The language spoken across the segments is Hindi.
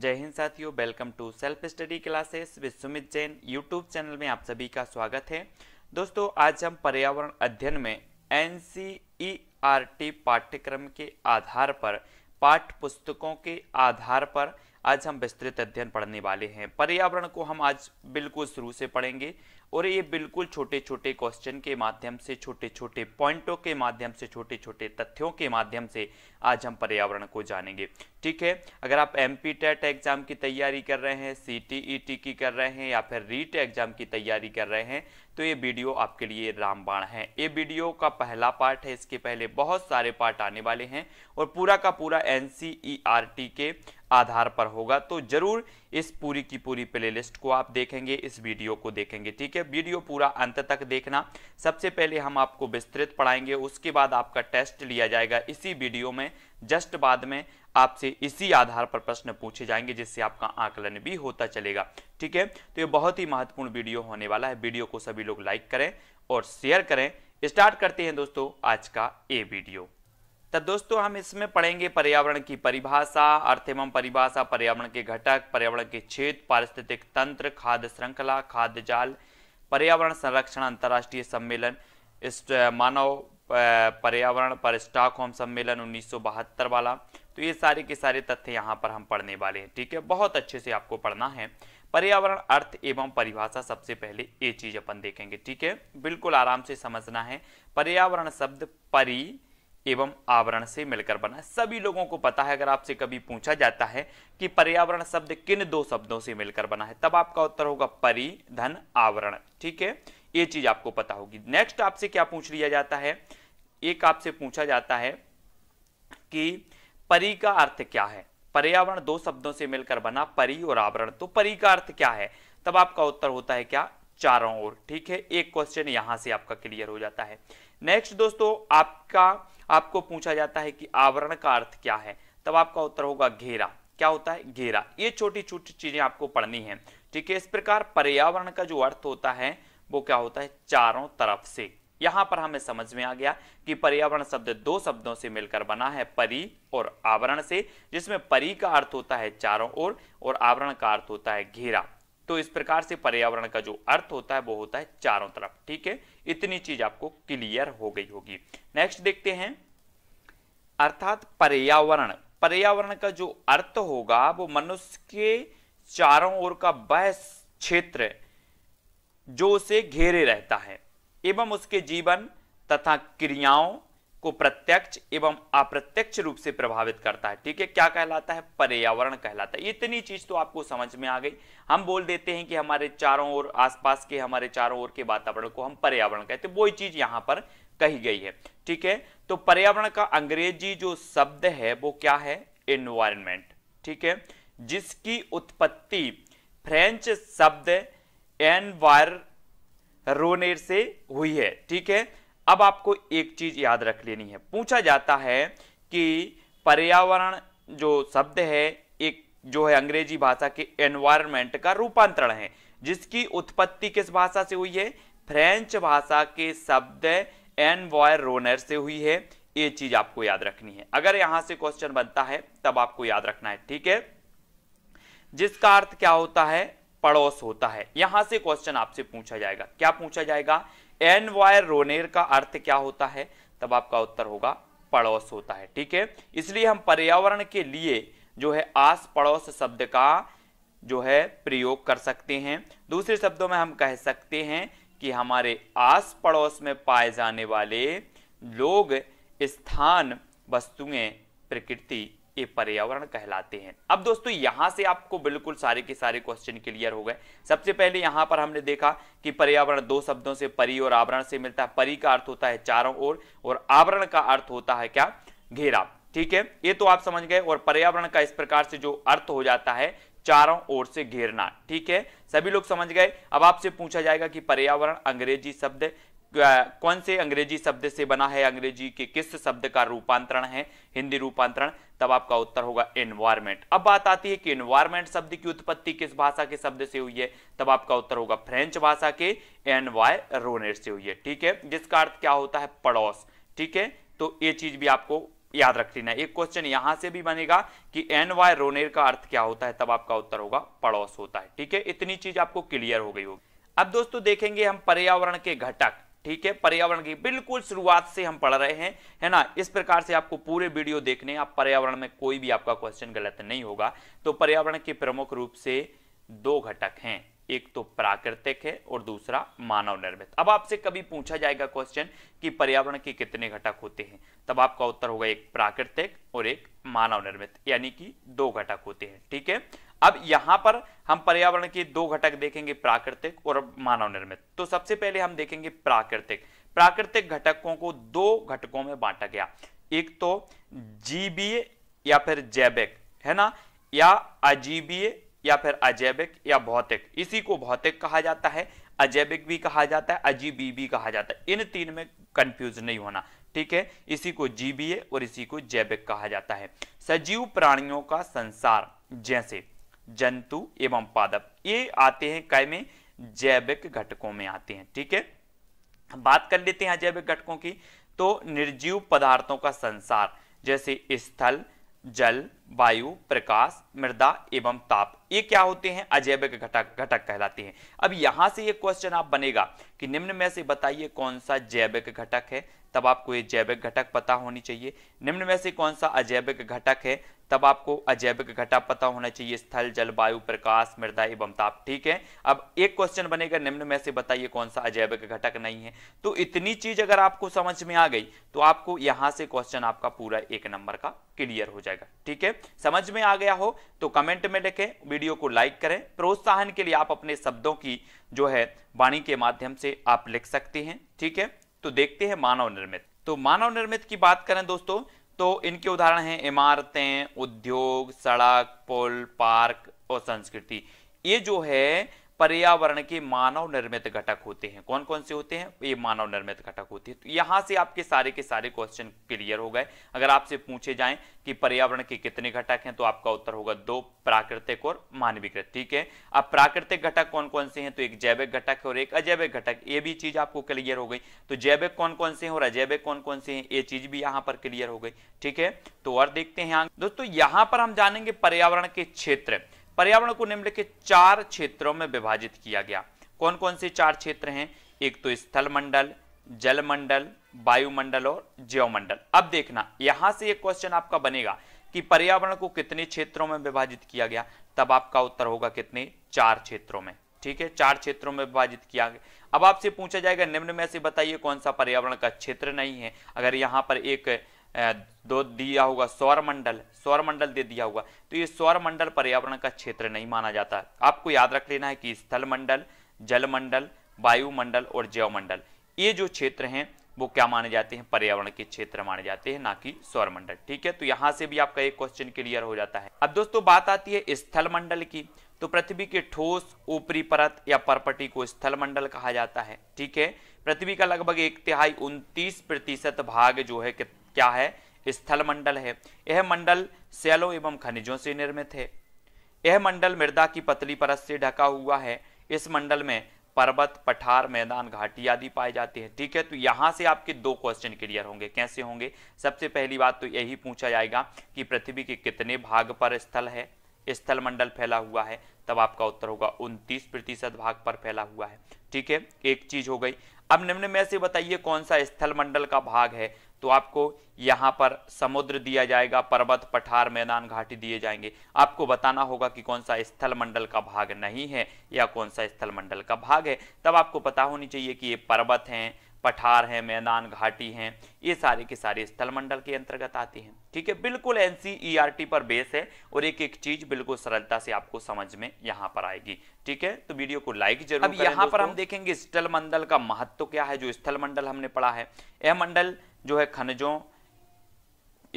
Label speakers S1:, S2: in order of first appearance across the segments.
S1: जय हिंद साथियों welcome to self study classes with Sumit Jain YouTube channel में आप सभी का स्वागत है दोस्तों आज हम पर्यावरण अध्ययन में एन e पाठ्यक्रम के आधार पर पाठ पुस्तकों के आधार पर आज हम विस्तृत अध्ययन पढ़ने वाले हैं पर्यावरण को हम आज बिल्कुल शुरू से पढ़ेंगे और ये बिल्कुल छोटे छोटे क्वेश्चन के माध्यम से छोटे छोटे पॉइंटों के माध्यम से छोटे छोटे तथ्यों के माध्यम से आज हम पर्यावरण को जानेंगे ठीक है अगर आप एम पी टेट एग्जाम की तैयारी कर रहे हैं सी टी ई टी की कर रहे हैं या फिर रीट एग्जाम e की तैयारी कर रहे हैं तो ये वीडियो आपके लिए रामबाण है ये वीडियो का पहला पार्ट है इसके पहले बहुत सारे पार्ट आने वाले हैं और पूरा का पूरा एन e के आधार पर होगा तो जरूर इस पूरी की पूरी प्लेलिस्ट को आप देखेंगे इस वीडियो को देखेंगे ठीक है वीडियो पूरा अंत तक देखना सबसे पहले हम आपको विस्तृत पढ़ाएंगे उसके बाद आपका टेस्ट लिया जाएगा इसी वीडियो में जस्ट बाद में आपसे इसी आधार पर प्रश्न पूछे जाएंगे जिससे आपका आकलन भी होता चलेगा ठीक है तो ये बहुत ही महत्वपूर्ण वीडियो होने वाला है वीडियो को सभी लोग लाइक करें और शेयर करें स्टार्ट करते हैं दोस्तों आज का ए वीडियो तब तो दोस्तों हम इसमें पढ़ेंगे पर्यावरण की परिभाषा अर्थ एवं परिभाषा पर्यावरण के घटक पर्यावरण के क्षेत्र पारिस्थितिक तंत्र खाद्य श्रृंखला खाद्य जाल पर्यावरण संरक्षण अंतर्राष्ट्रीय सम्मेलन इस मानव पर्यावरण पर स्टॉकहोम सम्मेलन उन्नीस वाला तो ये सारे के सारे तथ्य यहाँ पर हम पढ़ने वाले हैं ठीक है बहुत अच्छे से आपको पढ़ना है पर्यावरण अर्थ एवं परिभाषा सबसे पहले ये चीज अपन देखेंगे ठीक है बिल्कुल आराम से समझना है पर्यावरण शब्द परि एवं आवरण से मिलकर बना है सभी लोगों को पता है अगर आपसे कभी पूछा जाता है कि पर्यावरण शब्द किन दो शब्दों से मिलकर बना है तब आपका उत्तर होगा परि धन आवरण ठीक है ये चीज आपको पता होगी नेक्स्ट आपसे क्या पूछ लिया जाता है एक आपसे पूछा जाता है कि परि का अर्थ क्या है पर्यावरण दो शब्दों से मिलकर बना परी और आवरण तो परी का अर्थ क्या है तब आपका उत्तर होता है क्या चारों ओर ठीक है एक क्वेश्चन यहां से आपका क्लियर हो जाता है नेक्स्ट दोस्तों आपका आपको पूछा जाता है कि आवरण का अर्थ क्या है तब आपका उत्तर होगा घेरा क्या होता है घेरा ये छोटी छोटी चीजें आपको पढ़नी है ठीक है इस प्रकार पर्यावरण का जो अर्थ होता है वो क्या होता है चारों तरफ से यहां पर हमें समझ में आ गया कि पर्यावरण शब्द दो शब्दों से मिलकर बना है परी और आवरण से जिसमें परी का अर्थ होता है चारों ओर और आवरण का अर्थ होता है घेरा तो इस प्रकार से पर्यावरण का जो अर्थ होता है वो होता है चारों तरफ ठीक है इतनी चीज आपको क्लियर हो गई होगी नेक्स्ट देखते हैं अर्थात पर्यावरण पर्यावरण का जो अर्थ होगा वो मनुष्य के चारों ओर का वह क्षेत्र जो उसे घेरे रहता है एवं उसके जीवन तथा क्रियाओं को प्रत्यक्ष एवं अप्रत्यक्ष रूप से प्रभावित करता है ठीक है क्या कहलाता है पर्यावरण कहलाता है इतनी चीज तो आपको समझ में आ गई हम बोल देते हैं कि हमारे चारों ओर आसपास के हमारे चारों ओर के वातावरण को हम पर्यावरण कहते हैं तो वही चीज यहां पर कही गई है ठीक है तो पर्यावरण का अंग्रेजी जो शब्द है वो क्या है एनवायरमेंट ठीक है जिसकी उत्पत्ति फ्रेंच शब्द एनवायर रोनेर से हुई है ठीक है अब आपको एक चीज याद रख लेनी है पूछा जाता है कि पर्यावरण जो शब्द है एक जो है अंग्रेजी भाषा के एनवायरमेंट का रूपांतरण है जिसकी उत्पत्ति किस भाषा से हुई है फ्रेंच भाषा के शब्द एनवायरोनर से हुई है ये चीज आपको याद रखनी है अगर यहां से क्वेश्चन बनता है तब आपको याद रखना है ठीक है जिसका अर्थ क्या होता है पड़ोस होता है यहां से क्वेश्चन आपसे पूछा जाएगा क्या पूछा जाएगा एन वायर रोनेर का अर्थ क्या होता है तब आपका उत्तर होगा पड़ोस होता है ठीक है इसलिए हम पर्यावरण के लिए जो है आस पड़ोस शब्द का जो है प्रयोग कर सकते हैं दूसरे शब्दों में हम कह सकते हैं कि हमारे आस पड़ोस में पाए जाने वाले लोग स्थान वस्तुएं प्रकृति ये पर्यावरण कहलाते हैं अब दोस्तों यहां से आपको बिल्कुल सारे के सारे क्वेश्चन क्लियर हो गए सबसे पहले यहां पर हमने देखा कि पर्यावरण दो शब्दों से परी और आवरण से मिलता है परी का अर्थ होता है चारों ओर और आवरण का अर्थ होता है क्या घेरा ठीक है ये तो आप समझ गए और पर्यावरण का इस प्रकार से जो अर्थ हो जाता है चारों ओर से घेरना ठीक है सभी लोग समझ गए अब आपसे पूछा जाएगा कि पर्यावरण अंग्रेजी शब्द कौन से अंग्रेजी शब्द से बना है अंग्रेजी के किस शब्द का रूपांतरण है हिंदी रूपांतरण तब आपका उत्तर होगा एनवायरमेंट अब बात आती है कि एनवायरमेंट शब्द की उत्पत्ति किस भाषा के शब्द से हुई है तब आपका उत्तर होगा फ्रेंच भाषा के रोनेट से हुई है ठीक है जिसका अर्थ क्या होता है पड़ोस ठीक है तो ये चीज भी आपको याद रख लेना एक क्वेश्चन यहां से भी बनेगा कि एन वाई रोनेर का अर्थ क्या होता है तब आपका उत्तर होगा पड़ोस होता है ठीक है इतनी चीज आपको क्लियर हो गई होगी अब दोस्तों देखेंगे हम पर्यावरण के घटक ठीक है पर्यावरण की बिल्कुल शुरुआत से हम पढ़ रहे हैं है ना इस प्रकार से आपको पूरे वीडियो देखने आप पर्यावरण में कोई भी आपका क्वेश्चन गलत नहीं होगा तो पर्यावरण के प्रमुख रूप से दो घटक हैं एक तो प्राकृतिक है और दूसरा मानव निर्मित अब आपसे कभी पूछा जाएगा क्वेश्चन कि पर्यावरण के कितने घटक होते हैं तब आपका उत्तर होगा एक प्राकृतिक और एक मानव निर्मित यानी कि दो घटक होते हैं ठीक है अब यहां पर हम पर्यावरण के दो घटक देखेंगे प्राकृतिक और मानव निर्मित तो सबसे पहले हम देखेंगे प्राकृतिक प्राकृतिक घटकों को दो घटकों में बांटा गया एक तो जीवीय या फिर जैविक है ना या अजीवीय या फिर अजैविक या भौतिक इसी को भौतिक कहा जाता है अजैविक भी कहा जाता है अजीबी भी कहा जाता है इन तीन में कंफ्यूज नहीं होना ठीक है इसी को जीवीय और इसी को जैविक कहा जाता है सजीव प्राणियों का संसार जैसे जंतु एवं पादप ये आते हैं कई में जैविक घटकों में आते हैं ठीक है बात कर लेते हैं अजैविक घटकों की तो निर्जीव पदार्थों का संसार जैसे स्थल जल वायु प्रकाश मृदा एवं ताप ये क्या होते हैं अजैविक घटक घटक कहलाते हैं अब यहां से ये क्वेश्चन आप बनेगा कि निम्न में से बताइए कौन सा जैविक घटक है तब आपको ये जैविक घटक पता होनी चाहिए निम्न में से कौन सा अजैविक घटक है तब आपको अजैविक घटक पता होना चाहिए स्थल जलवायु प्रकाश मृदा एवं ताप ठीक है अब एक क्वेश्चन बनेगा निम्न में से बताइए कौन सा अजैविक घटक नहीं है तो इतनी चीज अगर आपको समझ में आ गई तो आपको यहां से क्वेश्चन आपका पूरा एक नंबर का क्लियर हो जाएगा ठीक है समझ में आ गया हो तो कमेंट में लिखें वीडियो को लाइक करें प्रोत्साहन के लिए आप अपने शब्दों की जो है वाणी के माध्यम से आप लिख सकते हैं ठीक है तो देखते हैं मानव निर्मित तो मानव निर्मित की बात करें दोस्तों तो इनके उदाहरण हैं इमारतें उद्योग सड़क पुल पार्क और संस्कृति ये जो है पर्यावरण के मानव निर्मित घटक होते हैं कौन कौन से होते हैं ये मानव निर्मित घटक होते हैं तो यहाँ से आपके सारे के सारे क्वेश्चन क्लियर हो गए अगर आपसे पूछे जाएं कि पर्यावरण के कितने घटक हैं तो आपका उत्तर होगा दो प्राकृतिक और मानवीकृत ठीक है अब प्राकृतिक घटक कौन कौन से हैं तो एक जैविक घटक और एक अजैविक घटक ये भी चीज आपको क्लियर हो गई तो जैविक कौन कौन से हैं और अजैविक कौन कौन से हैं ये चीज भी यहाँ पर क्लियर हो गई ठीक है तो और देखते हैं दोस्तों यहाँ पर हम जानेंगे पर्यावरण के क्षेत्र पर्यावरण को निम्नलिखित चार क्षेत्रों में विभाजित किया गया कौन कौन से चार क्षेत्र हैं एक तो स्थल मंडल जल मंडल वायुमंडल और जीवमंडल अब देखना यहां से एक क्वेश्चन आपका बनेगा कि पर्यावरण को कितने क्षेत्रों में विभाजित किया गया तब आपका उत्तर होगा कितने चार क्षेत्रों में ठीक है चार क्षेत्रों में विभाजित किया गया अब आपसे पूछा जाएगा निम्न में से बताइए कौन सा पर्यावरण का क्षेत्र नहीं है अगर यहां पर एक दो दिया होगा सौर मंडल सौर मंडल दे दिया होगा तो ये सौर मंडल पर्यावरण का क्षेत्र नहीं माना जाता आपको याद रख लेना है कि स्थल मंडल जल मंडल वायुमंडल और जैव मंडल ये जो क्षेत्र हैं वो क्या माने जाते हैं पर्यावरण के क्षेत्र माने जाते हैं ना कि सौर मंडल ठीक है तो यहाँ से भी आपका एक क्वेश्चन क्लियर हो जाता है अब दोस्तों बात आती है स्थल मंडल की तो पृथ्वी के ठोस ऊपरी परत या परपटी को स्थलमंडल कहा जाता है ठीक है पृथ्वी का लगभग एक तिहाई उनतीस प्रतिशत भाग जो है क्या है स्थल मंडल है यह मंडल सेलो एवं खनिजों से निर्मित है यह मंडल मृदा की पतली परत से ढका हुआ है इस मंडल में पर्वत पठार मैदान घाटी आदि पाए जाते हैं ठीक है तो यहाँ से आपके दो क्वेश्चन क्लियर होंगे कैसे होंगे सबसे पहली बात तो यही पूछा जाएगा कि पृथ्वी के कितने भाग पर स्थल है स्थल मंडल फैला हुआ है तब आपका उत्तर होगा उनतीस प्रतिशत भाग पर फैला हुआ है ठीक है एक चीज हो गई अब निम्न में से बताइए कौन सा स्थल मंडल का भाग है तो आपको यहाँ पर समुद्र दिया जाएगा पर्वत पठार मैदान घाटी दिए जाएंगे आपको बताना होगा कि कौन सा स्थल मंडल का भाग नहीं है या कौन सा स्थल मंडल का भाग है तब आपको पता होनी चाहिए कि ये पर्वत हैं पठार हैं मैदान घाटी हैं ये सारे के सारे स्थल मंडल के अंतर्गत आती हैं ठीक है बिल्कुल एन e पर बेस है और एक एक चीज बिल्कुल सरलता से आपको समझ में यहाँ पर आएगी ठीक है तो वीडियो को लाइक जरूर अब यहाँ पर हम देखेंगे स्थल मंडल का महत्व क्या है जो स्थल मंडल हमने पढ़ा है यह मंडल जो है खनिजों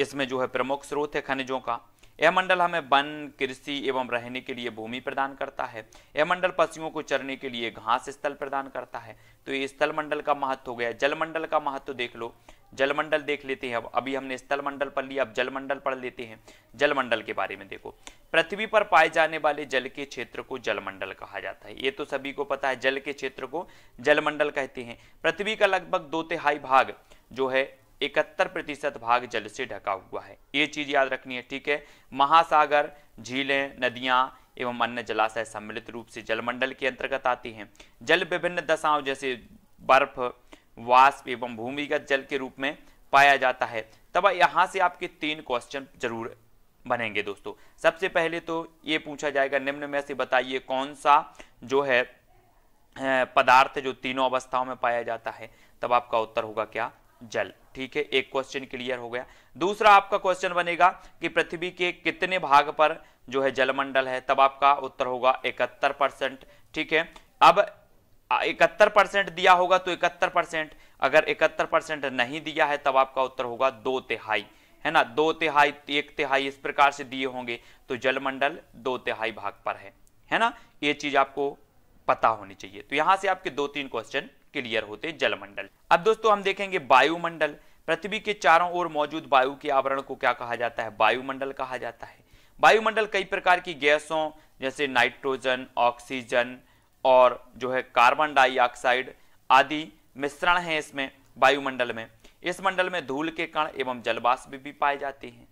S1: इसमें जो है प्रमुख स्रोत है खनिजों का यह मंडल हमें वन कृषि एवं रहने के लिए भूमि प्रदान करता है यह मंडल पशुओं को चरने के लिए घास स्थल प्रदान करता है तो ये स्थल मंडल का महत्व हो गया जल मंडल का महत्व देख लो जलमंडल देख लेते हैं अब अभी हमने स्थलमंडल पढ़ लिया अब जलमंडल पढ़ लेते हैं जलमंडल के बारे में देखो पृथ्वी पर पाए जाने वाले जल के क्षेत्र को जलमंडल कहा जाता है ये तो सभी को पता है जल के क्षेत्र को जलमंडल कहते हैं पृथ्वी का लगभग दो तिहाई भाग जो है इकहत्तर प्रतिशत भाग जल से ढका हुआ है ये चीज याद रखनी है ठीक है महासागर झीलें नदियां एवं अन्य जलाशय सम्मिलित रूप से जलमंडल के अंतर्गत आती हैं जल विभिन्न दशाओं जैसे बर्फ वाष्प एवं भूमिगत जल के रूप में पाया जाता है तब यहाँ से आपके तीन क्वेश्चन जरूर बनेंगे दोस्तों सबसे पहले तो ये पूछा जाएगा निम्न में से बताइए कौन सा जो है पदार्थ जो तीनों अवस्थाओं में पाया जाता है तब आपका उत्तर होगा क्या जल ठीक है एक क्वेश्चन क्लियर हो गया दूसरा आपका क्वेश्चन बनेगा कि पृथ्वी के कितने भाग पर जो है जलमंडल है तब आपका उत्तर होगा इकहत्तर परसेंट ठीक है अब इकहत्तर परसेंट दिया होगा तो इकहत्तर परसेंट अगर इकहत्तर परसेंट नहीं दिया है तब आपका उत्तर होगा दो तिहाई है ना दो तिहाई एक तिहाई इस प्रकार से दिए होंगे तो जलमंडल दो तिहाई भाग पर है है ना ये चीज आपको पता होनी चाहिए तो यहां से आपके दो तीन क्वेश्चन क्लियर होते जलमंडल अब दोस्तों हम देखेंगे वायुमंडल पृथ्वी के चारों ओर मौजूद वायु के आवरण को क्या कहा जाता है वायुमंडल कहा जाता है वायुमंडल कई प्रकार की गैसों जैसे नाइट्रोजन ऑक्सीजन और जो है कार्बन डाइऑक्साइड आदि मिश्रण है इसमें वायुमंडल में इस मंडल में धूल के कण एवं जलवाष्प भी, भी पाए जाते हैं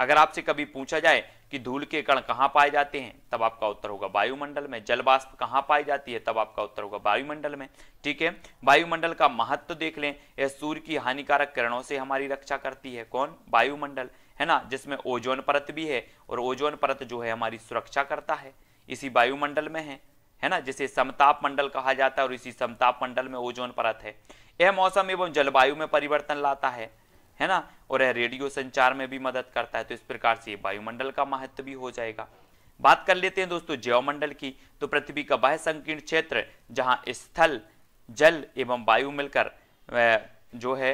S1: अगर आपसे कभी पूछा जाए कि धूल के कण कहाँ पाए जाते हैं तब आपका उत्तर होगा वायुमंडल में जलवाष्प कहाँ पाई जाती है तब आपका उत्तर होगा वायुमंडल में ठीक है वायुमंडल का महत्व तो देख लें यह सूर्य की हानिकारक किरणों से हमारी रक्षा करती है कौन वायुमंडल है ना जिसमें ओजोन परत भी है और ओजोन परत जो है हमारी सुरक्षा करता है इसी वायुमंडल में है है ना जिसे समताप मंडल कहा जाता है और इसी समताप मंडल में ओजोन परत है यह मौसम एवं जलवायु में परिवर्तन लाता है है ना और यह रेडियो संचार में भी मदद करता है तो इस प्रकार से वायुमंडल का महत्व भी हो जाएगा बात कर लेते हैं दोस्तों जैवमंडल की तो पृथ्वी का वह संकीर्ण क्षेत्र जहां स्थल जल एवं वायु मिलकर जो है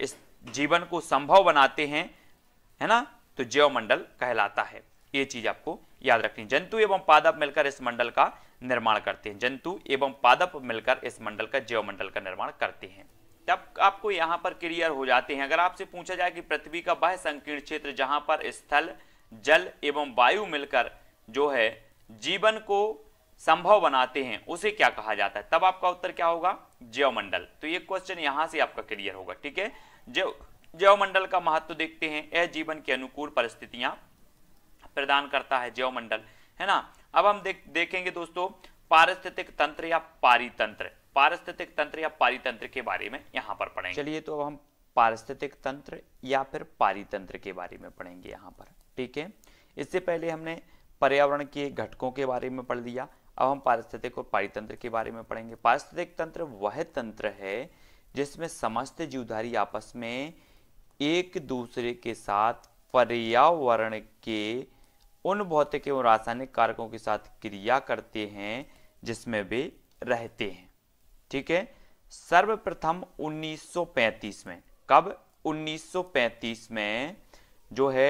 S1: इस जीवन को संभव बनाते हैं है ना तो जैवमंडल कहलाता है ये चीज आपको याद रखनी जंतु एवं पादप मिलकर इस मंडल का निर्माण करते हैं जंतु एवं पादप मिलकर इस मंडल का जैव मंडल का निर्माण करते हैं तब आपको यहाँ पर क्लियर हो जाते हैं अगर आपसे पूछा जाए कि पृथ्वी का वह संकीर्ण क्षेत्र जहाँ पर स्थल जल एवं वायु मिलकर जो है जीवन को संभव बनाते हैं उसे क्या कहा जाता है तब आपका उत्तर क्या होगा जैवमंडल तो ये क्वेश्चन यहाँ से आपका क्लियर होगा ठीक है जैव मंडल का महत्व देखते हैं यह जीवन के अनुकूल परिस्थितियां प्रदान करता है जैवमंडल है ना अब हम देख देखेंगे दोस्तों पारिस्थितिक तंत्र या पारितंत्र पारिस्थितिक तंत्र या पारितंत्र के बारे में यहाँ पर पढ़ेंगे चलिए तो अब हम पारिस्थितिक तंत्र या फिर पारितंत्र के बारे में पढ़ेंगे यहाँ पर ठीक है इससे पहले हमने पर्यावरण के घटकों के बारे में पढ़ लिया अब हम पारिस्थितिक और पारितंत्र के बारे में पढ़ेंगे पारिस्थितिक तंत्र वह तंत्र है जिसमें समस्त जीवधारी आपस में एक दूसरे के साथ पर्यावरण के उन भौतिक एवं रासायनिक कारकों के साथ क्रिया करते हैं जिसमें वे रहते हैं ठीक है सर्वप्रथम 1935 में कब 1935 में जो है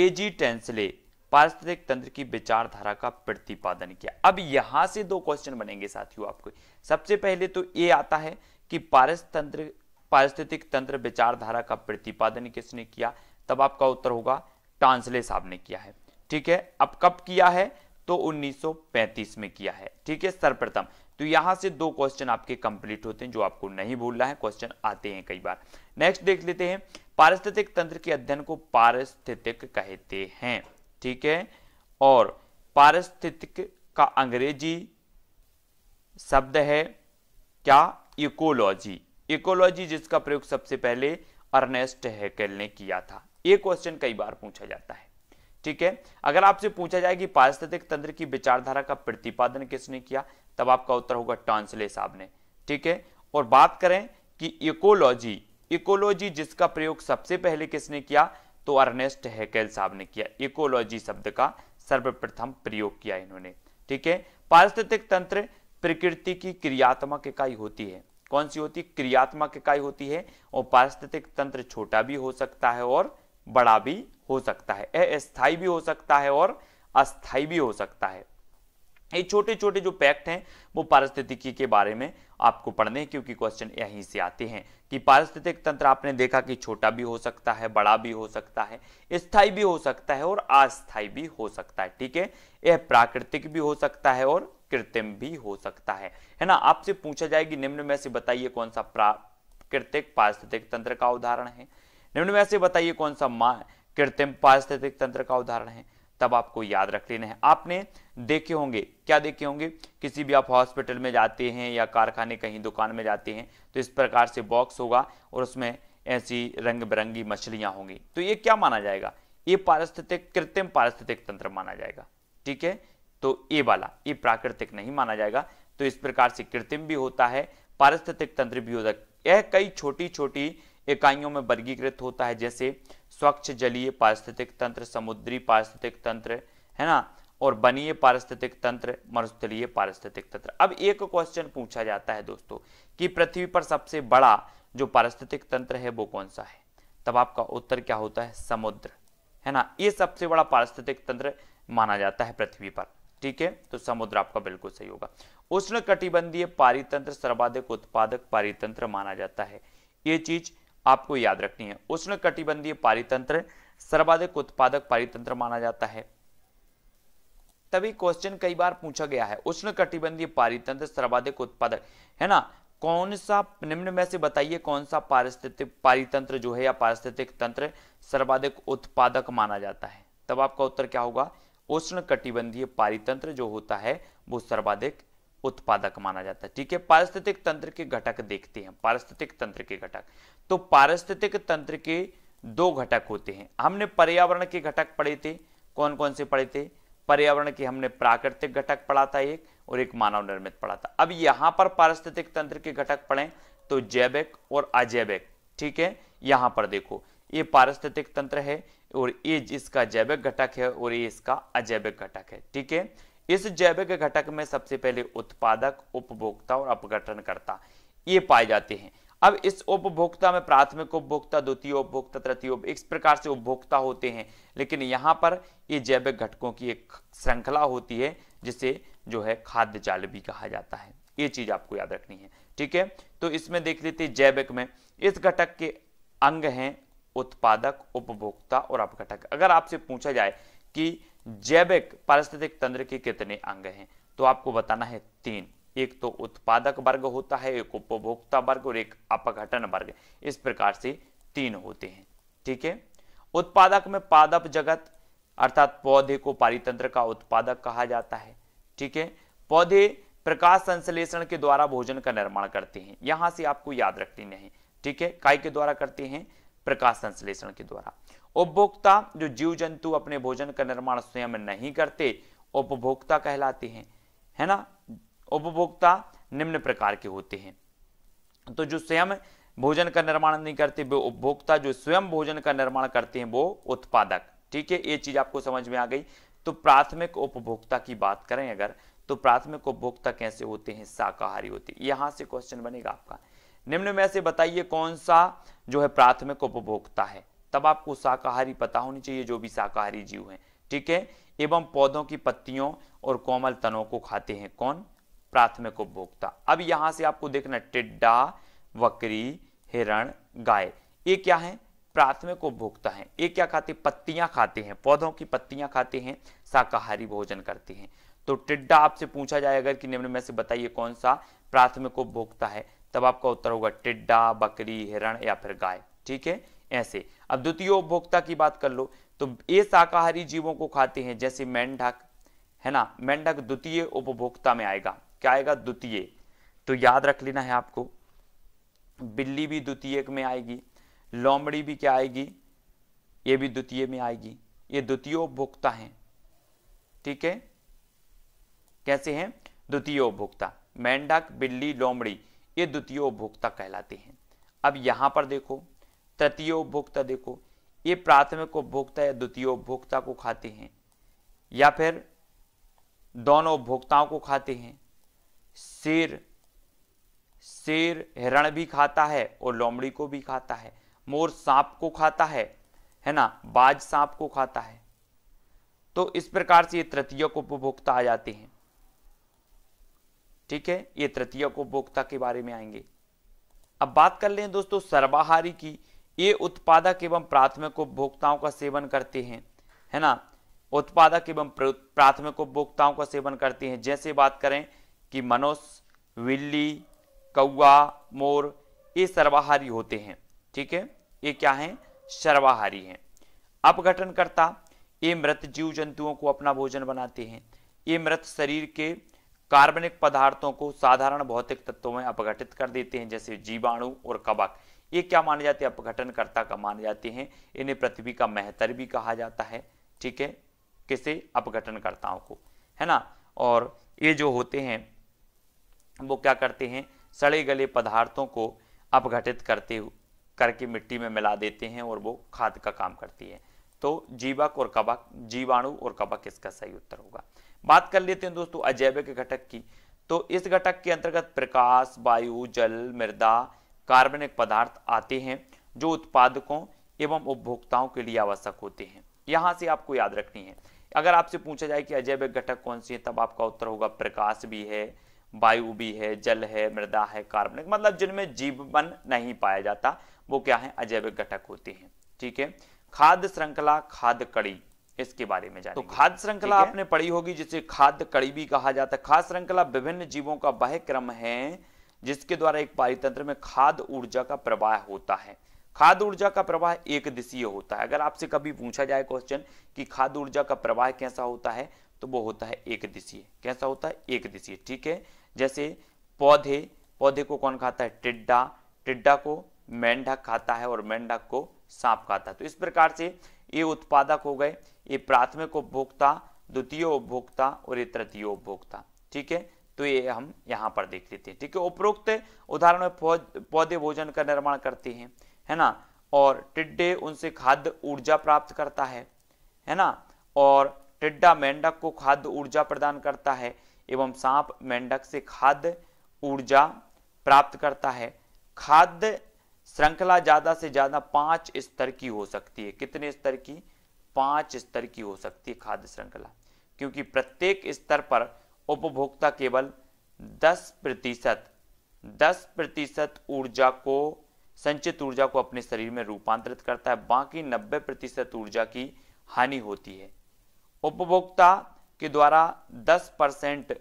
S1: एजी टेंसले पारिस्थितिक तंत्र की विचारधारा का प्रतिपादन किया अब यहां से दो क्वेश्चन बनेंगे साथियों आपको सबसे पहले तो ये आता है कि पारिस्थितंत्र पारिस्थितिक तंत्र विचारधारा का प्रतिपादन किसने किया तब आपका उत्तर होगा टांसले साहब ने किया है ठीक है अब कब किया है तो 1935 में किया है ठीक है सर्वप्रथम तो यहां से दो क्वेश्चन आपके कंप्लीट होते हैं जो आपको नहीं भूलना है क्वेश्चन आते हैं कई बार नेक्स्ट देख लेते हैं पारिस्थितिक तंत्र के अध्ययन को पारिस्थितिक कहते हैं ठीक है और पारिस्थितिक का अंग्रेजी शब्द है क्या इकोलॉजी इकोलॉजी जिसका प्रयोग सबसे पहले अर्नेस्ट हैकेल ने किया था ये क्वेश्चन कई बार पूछा जाता है ठीक है अगर आपसे पूछा जाए कि पारिस्थितिक तंत्र की विचारधारा का प्रतिपादन किसने किया तब आपका उत्तर होगा टॉन्सले साहब ने ठीक है और बात करें कि इकोलॉजी इकोलॉजी जिसका प्रयोग सबसे पहले किसने किया तो अर्नेस्ट हैकेल साहब ने किया इकोलॉजी शब्द का सर्वप्रथम प्रयोग किया इन्होंने ठीक है पारिस्थितिक तंत्र प्रकृति की क्रियात्मक इकाई होती है कौन सी होती है क्रियात्मक इकाई होती है और पारिस्थितिक तंत्र छोटा भी हो सकता है और बड़ा भी हो सकता है अस्थायी भी हो सकता है और अस्थायी भी हो सकता है ये छोटे छोटे जो पैक्ट हैं वो पारिस्थितिकी के बारे में आपको पढ़ने हैं क्योंकि क्वेश्चन यहीं से आते हैं कि पारिस्थितिक तंत्र आपने देखा कि छोटा भी हो सकता है बड़ा भी हो सकता है स्थायी भी हो सकता है और अस्थायी भी हो सकता है ठीक है यह प्राकृतिक भी हो सकता है और कृत्रिम भी हो सकता है है ना आपसे पूछा जाएगी निम्न में से बताइए कौन सा प्राकृतिक पारिस्थितिक तंत्र का उदाहरण है निम्न में से बताइए कौन सा कृत्रिम पारिस्थितिक तंत्र का उदाहरण है तब आपको याद रख लेना है आपने देखे होंगे क्या देखे होंगे किसी भी आप हॉस्पिटल में जाते हैं या कारखाने कहीं दुकान में जाते हैं तो इस प्रकार से बॉक्स होगा और उसमें ऐसी रंग बिरंगी मछलियां होंगी तो ये क्या माना जाएगा ये पारिस्थितिक कृत्रिम पारिस्थितिक तंत्र माना जाएगा ठीक है तो ये वाला ये प्राकृतिक नहीं माना जाएगा तो इस प्रकार से कृत्रिम भी होता है पारिस्थितिक तंत्र भी होता है यह कई छोटी छोटी इकाइयों में वर्गीकृत होता है जैसे स्वच्छ जलीय पारिस्थितिक तंत्र समुद्री पारिस्थितिक तंत्र है ना और बनीय पारिस्थितिक तंत्र मरुस्थलीय पारिस्थितिक तंत्र अब एक क्वेश्चन पूछा जाता है दोस्तों कि पृथ्वी पर सबसे बड़ा जो पारिस्थितिक तंत्र है वो कौन सा है तब आपका उत्तर क्या होता है समुद्र है ना ये सबसे बड़ा पारिस्थितिक तंत्र माना जाता है पृथ्वी पर ठीक है तो समुद्र आपका बिल्कुल सही होगा उष्ण कटिबंधीय पारितंत्र सर्वाधिक उत्पादक पारितंत्र माना जाता है ये चीज आपको याद रखनी है उष्ण कटिबंधीय पारितंत्र सर्वाधिक उत्पादक पारितंत्र माना जाता है तभी क्वेश्चन कई बार पूछा गया है उष्ण कटिबंधीय पारितंत्र सर्वाधिक उत्पादक है ना कौन सा निम्न में से बताइए कौन सा पारिस्थितिक पारितंत्र जो है या पारिस्थितिक तंत्र सर्वाधिक उत्पादक माना जाता है तब आपका उत्तर क्या होगा उष्ण कटिबंधीय पारितंत्र जो होता है वो सर्वाधिक उत्पादक माना जाता है ठीक है पारिस्थितिक तंत्र के घटक देखते हैं पारिस्थितिक तंत्र के घटक तो पारिस्थितिक तंत्र के दो घटक होते हैं हमने पर्यावरण के घटक पढ़े थे कौन कौन से पढ़े थे पर्यावरण के हमने प्राकृतिक घटक पढ़ा था एक और एक मानव निर्मित पढ़ा था अब यहां पर पारिस्थितिक तंत्र के घटक पढ़े तो जैविक और अजैविक ठीक है यहां पर देखो ये पारिस्थितिक तंत्र है और ये इसका जैविक घटक है और ये इसका अजैविक घटक है ठीक है इस जैविक घटक में सबसे पहले उत्पादक उपभोक्ता और अपघटनकर्ता ये पाए जाते हैं अब इस उपभोक्ता में प्राथमिक उपभोक्ता द्वितीय उपभोक्ता तृतीय उप इस प्रकार से उपभोक्ता होते हैं लेकिन यहाँ पर ये जैविक घटकों की एक श्रृंखला होती है जिसे जो है खाद्य जाल भी कहा जाता है ये चीज आपको याद रखनी है ठीक है तो इसमें देख लेते जैविक में इस घटक के अंग हैं उत्पादक उपभोक्ता और अपघटक अगर आपसे पूछा जाए कि जैविक पारिस्थितिक तंत्र के कितने अंग हैं तो आपको बताना है तीन एक तो उत्पादक वर्ग होता है एक उपभोक्ता वर्ग और एक अपघटन वर्ग इस प्रकार से तीन होते हैं ठीक है उत्पादक में पादप जगत अर्थात पौधे को पारितंत्र का उत्पादक कहा जाता है ठीक है पौधे प्रकाश संश्लेषण के द्वारा भोजन का निर्माण करते हैं यहां से आपको याद रखनी नहीं ठीक है काय के द्वारा करते हैं प्रकाश संश्लेषण के द्वारा उपभोक्ता जो जीव जंतु अपने भोजन का निर्माण स्वयं नहीं करते उपभोक्ता कहलाते हैं है ना उपभोक्ता निम्न प्रकार के होते हैं तो जो स्वयं भोजन का निर्माण नहीं करते वे उपभोक्ता जो स्वयं भोजन का निर्माण करते हैं वो उत्पादक ठीक है ये चीज आपको समझ में आ गई तो प्राथमिक उपभोक्ता की बात करें अगर तो प्राथमिक उपभोक्ता कैसे होते हैं शाकाहारी होते हैं यहां से क्वेश्चन बनेगा आपका निम्न में से बताइए कौन सा जो है प्राथमिक उपभोक्ता है तब आपको शाकाहारी पता होनी चाहिए जो भी शाकाहारी जीव हैं ठीक है एवं पौधों की पत्तियों और कोमल तनों को खाते हैं कौन प्राथमिक उपभोक्ता अब यहां से आपको देखना टिड्डा बकरी हिरण गाय ये क्या है प्राथमिक उपभोक्ता है ये क्या खाते पत्तियां खाते हैं पौधों की पत्तियां खाते हैं शाकाहारी भोजन करते हैं तो टिड्डा आपसे पूछा जाए अगर कि निम्न में से बताइए कौन सा प्राथमिक उपभोक्ता है तब आपका उत्तर होगा टिड्डा बकरी हिरण या फिर गाय ठीक है ऐसे अब द्वितीय उपभोक्ता की बात कर लो तो ये शाकाहारी जीवों को खाते हैं जैसे मेंढक है ना मेंढक द्वितीय उपभोक्ता में आएगा क्या आएगा द्वितीय तो याद रख लेना है आपको बिल्ली भी द्वितीय में आएगी लोमड़ी भी क्या आएगी ये भी द्वितीय में आएगी ये द्वितीय उपभोक्ता हैं ठीक है कैसे हैं द्वितीय उपभोक्ता मेंढक बिल्ली लोमड़ी ये द्वितीय उपभोक्ता कहलाते हैं अब यहां पर देखो तृतीय उपभोक्ता देखो ये प्राथमिक उपभोक्ता या द्वितीय उपभोक्ता को खाते हैं या फिर दोनों उपभोक्ताओं को खाते हैं शेर शेर हिरण भी खाता है और लोमड़ी को भी खाता है मोर सांप को खाता है है ना बाज सांप को खाता है तो इस प्रकार से ये तृतीय को उपभोक्ता आ जाते हैं ठीक है ये तृतीय को उपभोक्ता के बारे में आएंगे अब बात कर लें दोस्तों सर्वाहारी की ये उत्पादक एवं प्राथमिक उपभोक्ताओं का सेवन करते हैं है ना उत्पादक एवं प्राथमिक उपभोक्ताओं का सेवन करते हैं जैसे बात करें कि मनुष्य विल्ली कौआ मोर ये सर्वाहारी होते हैं ठीक है ये क्या है सर्वाहारी हैं अपघटनकर्ता ये मृत जीव जंतुओं को अपना भोजन बनाते हैं ये मृत शरीर के कार्बनिक पदार्थों को साधारण भौतिक तत्वों में अपघटित कर देते हैं जैसे जीवाणु और कबक ये क्या माने जाते हैं अपघटनकर्ता का माने जाते हैं इन्हें पृथ्वी का महतर भी कहा जाता है ठीक है किसे अपघटनकर्ताओं को है ना और ये जो होते हैं वो क्या करते हैं सड़े गले पदार्थों को अपघटित करते करके मिट्टी में मिला देते हैं और वो खाद का काम करती है तो जीवक और कबक जीवाणु और कबक इसका सही उत्तर होगा बात कर लेते हैं दोस्तों अजैविक घटक की तो इस घटक के अंतर्गत प्रकाश वायु जल मृदा कार्बनिक पदार्थ आते हैं जो उत्पादकों एवं उपभोक्ताओं के लिए आवश्यक होते हैं यहाँ से आपको याद रखनी है अगर आपसे पूछा जाए कि अजैविक घटक कौन सी है तब आपका उत्तर होगा प्रकाश भी है वायु भी है जल है मृदा है कार्बनिक मतलब जिनमें जीवन नहीं पाया जाता वो क्या है अजैविक घटक होते हैं ठीक है खाद्य श्रृंखला खाद्य कड़ी इसके बारे में जाए तो खाद्य श्रृंखला आपने पढ़ी होगी जिसे खाद्य कड़ी भी कहा जाता है खाद्य श्रृंखला विभिन्न जीवों का वह क्रम है जिसके द्वारा एक पारितंत्र में खाद ऊर्जा का प्रवाह होता है खाद ऊर्जा का प्रवाह एक दिशीय होता है अगर आपसे कभी पूछा जाए क्वेश्चन कि खाद ऊर्जा का प्रवाह कैसा होता है तो वो होता है एक दिशीय कैसा होता है एक दिशीय ठीक है जैसे पौधे पौधे को कौन खाता है टिड्डा टिड्डा को मेंढक खाता है और मेंढक को सांप खाता है तो इस प्रकार से ये उत्पादक हो गए ये प्राथमिक उपभोक्ता द्वितीय उपभोक्ता और ये तृतीय उपभोक्ता ठीक है तो ये हम यहाँ पर देख लेते हैं ठीक है उपरोक्त उदाहरण में पौधे भोजन का निर्माण करते हैं है ना और टिड्डे उनसे खाद्य ऊर्जा प्राप्त करता है है ना और टिड्डा मेंढक को खाद्य ऊर्जा प्रदान करता है एवं सांप मेंढक से खाद्य ऊर्जा प्राप्त करता है खाद्य श्रृंखला ज़्यादा से ज़्यादा पांच स्तर की हो सकती है कितने स्तर की पांच स्तर की हो सकती है खाद्य श्रृंखला क्योंकि प्रत्येक स्तर पर उपभोक्ता केवल 10 प्रतिशत दस प्रतिशत ऊर्जा को संचित ऊर्जा को अपने शरीर में रूपांतरित करता है बाकी 90 प्रतिशत ऊर्जा की हानि होती है उपभोक्ता के द्वारा 10 परसेंट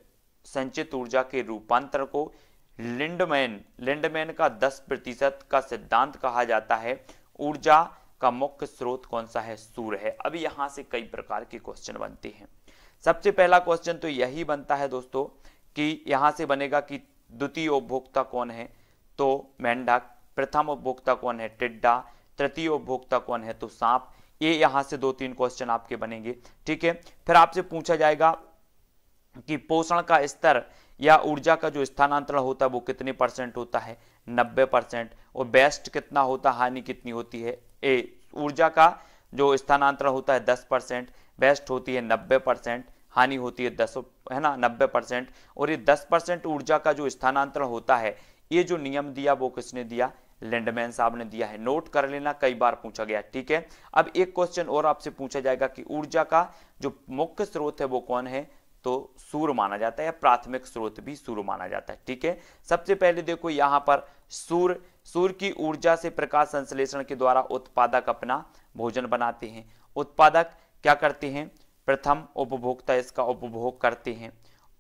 S1: संचित ऊर्जा के रूपांतर को लिंडमैन लिंडमैन का 10 प्रतिशत का सिद्धांत कहा जाता है ऊर्जा का मुख्य स्रोत कौन सा है सूर्य है अब यहां से कई प्रकार के क्वेश्चन बनते हैं सबसे पहला क्वेश्चन तो यही बनता है दोस्तों कि यहां से बनेगा कि द्वितीय उपभोक्ता कौन है तो मेंढक प्रथम उपभोक्ता कौन है टिड्डा तृतीय उपभोक्ता कौन है तो सांप ये यहां से दो तीन क्वेश्चन आपके बनेंगे ठीक है फिर आपसे पूछा जाएगा कि पोषण का स्तर या ऊर्जा का जो स्थानांतरण होता है वो कितने परसेंट होता है 90 परसेंट और बेस्ट कितना होता हानि कितनी होती है ए ऊर्जा का जो स्थानांतरण होता है 10 परसेंट बेस्ट होती है नब्बे परसेंट हानि होती है दस है ना नब्बे परसेंट और ये दस परसेंट ऊर्जा का जो स्थानांतरण होता है ये जो नियम दिया वो किसने दिया लैंडमैन साहब ने दिया है नोट कर लेना कई बार पूछा गया ठीक है अब एक क्वेश्चन और आपसे पूछा जाएगा कि ऊर्जा का जो मुख्य स्रोत है वो कौन है तो सूर्य माना जाता है या प्राथमिक स्रोत भी सूर्य माना जाता है ठीक है सबसे पहले देखो यहां पर सूर्य सूर्य की ऊर्जा से प्रकाश संश्लेषण के द्वारा उत्पादक अपना भोजन बनाते हैं उत्पादक क्या करते हैं प्रथम उपभोक्ता इसका उपभोग करते हैं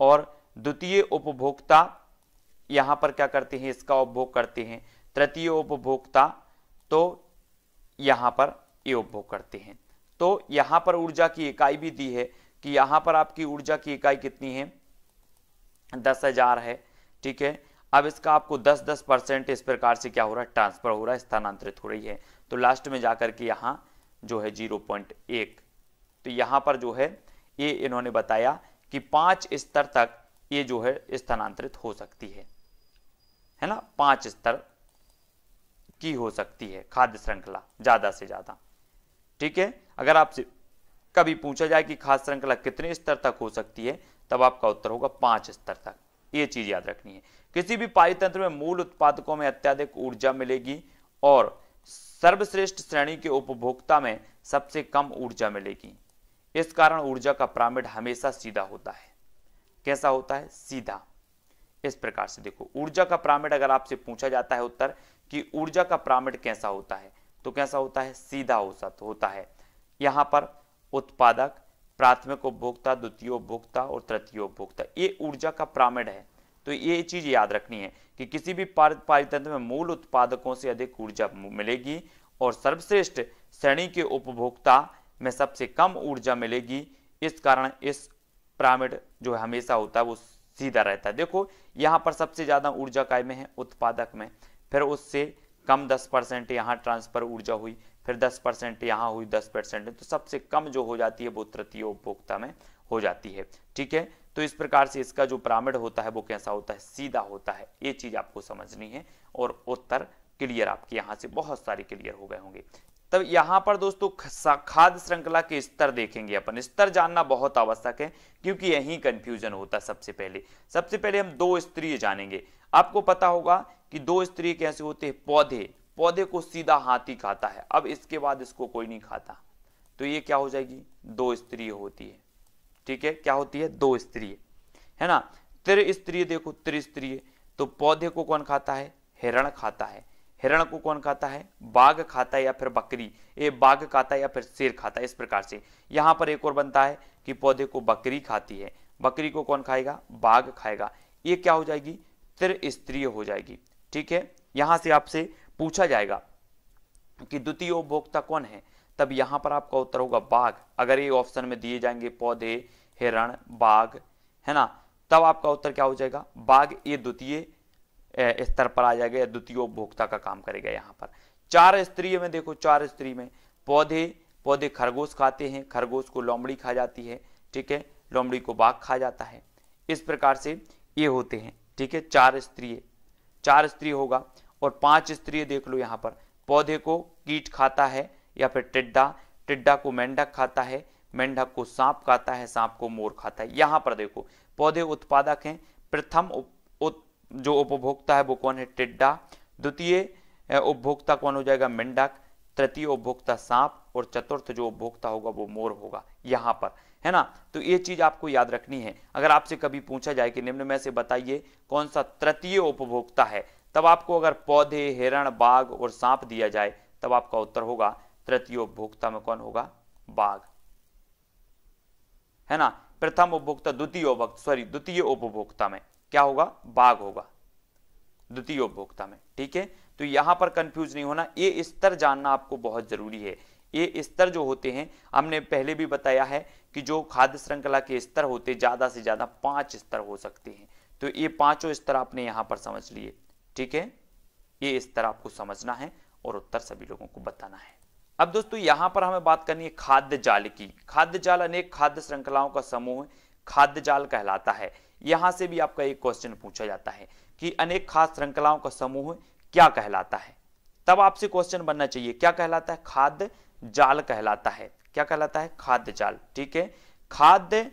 S1: और द्वितीय उपभोक्ता यहाँ पर क्या करते हैं इसका उपभोग करते हैं तृतीय उपभोक्ता तो यहाँ पर ये उपभोग करते हैं तो यहाँ पर ऊर्जा की इकाई भी दी है कि यहाँ पर आपकी ऊर्जा की इकाई कितनी है दस हजार है ठीक है अब इसका आपको दस दस परसेंट इस प्रकार से क्या हो रहा है ट्रांसफर हो रहा है स्थानांतरित हो रही है तो लास्ट में जाकर के यहाँ जो है जीरो पॉइंट एक तो यहां पर जो है ये इन्होंने बताया कि पांच स्तर तक ये जो है स्थानांतरित हो सकती है है ना पांच स्तर की हो सकती है खाद्य श्रृंखला ज़्यादा से ज़्यादा ठीक है अगर आपसे कभी पूछा जाए कि खाद्य श्रृंखला कितने स्तर तक हो सकती है तब आपका उत्तर होगा पांच स्तर तक ये चीज़ याद रखनी है किसी भी पारितंत्र में मूल उत्पादकों में अत्याधिक ऊर्जा मिलेगी और सर्वश्रेष्ठ श्रेणी के उपभोक्ता में सबसे कम ऊर्जा मिलेगी इस कारण ऊर्जा का प्रामिड हमेशा सीधा होता है कैसा होता है सीधा इस प्रकार से देखो ऊर्जा का प्रामिड अगर आपसे पूछा जाता है उत्तर कि ऊर्जा का प्रामिड कैसा होता है तो कैसा होता है सीधा औसत होता है यहां पर उत्पादक प्राथमिक उपभोक्ता द्वितीय उपभोक्ता और तृतीय उपभोक्ता ये ऊर्जा का प्रामिड है तो ये चीज याद रखनी है कि किसी भी पारितंत्र में मूल उत्पादकों से अधिक ऊर्जा मिलेगी और सर्वश्रेष्ठ श्रेणी के उपभोक्ता में सबसे कम ऊर्जा मिलेगी इस कारण इस पिरामिड जो हमेशा होता है वो सीधा रहता है देखो यहाँ पर सबसे ज़्यादा ऊर्जा काय में है उत्पादक में फिर उससे कम 10 परसेंट यहाँ ट्रांसफर ऊर्जा हुई फिर 10 परसेंट यहाँ हुई 10 परसेंट तो सबसे कम जो हो जाती है वो तृतीय उपभोक्ता में हो जाती है ठीक है तो इस प्रकार से इसका जो पिरामिड होता है वो कैसा होता है सीधा होता है ये चीज़ आपको समझनी है और उत्तर क्लियर आपके यहाँ से बहुत सारे क्लियर हो गए होंगे तब यहां पर दोस्तों खाद्य श्रृंखला के स्तर देखेंगे अपन स्तर जानना बहुत आवश्यक है क्योंकि यही कंफ्यूजन होता है सबसे पहले सबसे पहले हम दो स्त्री जानेंगे आपको पता होगा कि दो स्त्री कैसे होते हैं पौधे पौधे को सीधा हाथी खाता है अब इसके बाद इसको कोई नहीं खाता तो ये क्या हो जाएगी दो स्त्रीय होती है ठीक है क्या होती है दो स्त्रीय है ना त्रिस्त्रीय देखो त्रिस्त्रीय तो पौधे को कौन खाता है हिरण खाता है हिरण को कौन खाता है बाघ खाता है या फिर बकरी ये बाघ खाता है या फिर शेर खाता है इस प्रकार से यहाँ पर एक और बनता है कि पौधे को बकरी खाती है बकरी को कौन खाएगा बाघ खाएगा ये क्या हो जाएगी त्र स्त्रीय हो जाएगी ठीक है यहाँ से आपसे पूछा जाएगा कि द्वितीय उपभोक्ता कौन है तब यहाँ पर आपका उत्तर होगा बाघ अगर ये ऑप्शन में दिए जाएंगे पौधे हिरण बाघ है ना तब आपका उत्तर क्या हो जाएगा बाघ ये द्वितीय स्तर पर आ जाएगा द्वितीय उपभोक्ता का काम करेगा यहाँ पर चार स्त्री में देखो चार स्त्री में पौधे पौधे खरगोश खाते हैं खरगोश को लोमड़ी खा जाती है ठीक है लोमड़ी को बाघ खा जाता है इस प्रकार से ये होते हैं ठीक है चार स्त्रीय चार स्त्री होगा और पांच स्त्रीय देख लो यहाँ पर पौधे को कीट खाता है या फिर टिड्डा टिड्डा को मेंढक खाता है मेंढक को सांप खाता है सांप को मोर खाता है यहाँ पर देखो पौधे उत्पादक हैं प्रथम जो उपभोक्ता है वो कौन है टिड्डा द्वितीय उपभोक्ता कौन हो जाएगा मेंढक तृतीय उपभोक्ता सांप और चतुर्थ जो उपभोक्ता होगा वो मोर होगा यहाँ पर है ना तो ये चीज आपको याद रखनी है अगर आपसे कभी पूछा जाए कि निम्न में से बताइए कौन सा तृतीय उपभोक्ता है तब आपको अगर पौधे हिरण बाघ और सांप दिया जाए तब आपका उत्तर होगा तृतीय उपभोक्ता में कौन होगा बाघ है ना प्रथम उपभोक्ता द्वितीय उपभोक्ता सॉरी द्वितीय उपभोक्ता में क्या होगा बाघ होगा द्वितीय उपभोक्ता में ठीक है तो यहां पर कंफ्यूज नहीं होना ये स्तर जानना आपको बहुत जरूरी है ये स्तर जो होते हैं हमने पहले भी बताया है कि जो खाद्य श्रृंखला के स्तर होते ज्यादा से ज्यादा पांच स्तर हो सकते हैं तो ये पांचों स्तर आपने यहां पर समझ लिए ठीक है ये स्तर आपको समझना है और उत्तर सभी लोगों को बताना है अब दोस्तों यहां पर हमें बात करनी है खाद्य जाल की खाद्य जाल अनेक खाद्य श्रृंखलाओं का समूह है खाद्य जाल कहलाता है यहां से भी आपका एक क्वेश्चन पूछा जाता है कि अनेक खाद्य श्रृंखलाओं का समूह क्या कहलाता है तब आपसे क्वेश्चन बनना चाहिए क्या कहलाता है खाद्य जाल कहलाता है क्या कहलाता है खाद्य जाल ठीक है खाद्य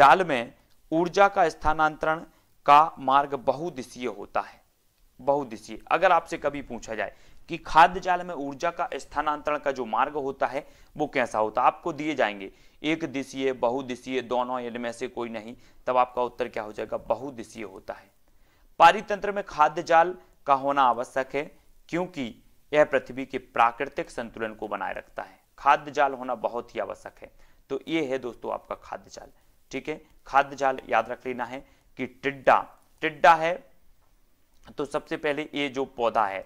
S1: जाल में ऊर्जा का स्थानांतरण का मार्ग बहुदिशीय होता है बहुदिशीय अगर आपसे कभी पूछा जाए कि खाद्य जाल में ऊर्जा का स्थानांतरण का जो मार्ग होता है वो कैसा होता है आपको दिए जाएंगे एक दिशीय बहुदिशीय दोनों इनमें से कोई नहीं तब आपका उत्तर क्या हो जाएगा बहुदिशीय होता है पारितंत्र में खाद्य जाल का होना आवश्यक है क्योंकि यह पृथ्वी के प्राकृतिक संतुलन को बनाए रखता है खाद्य जाल होना बहुत ही आवश्यक है तो ये है दोस्तों आपका खाद्य जाल ठीक है खाद्य जाल याद रख लेना है कि टिड्डा टिड्डा है तो सबसे पहले ये जो पौधा है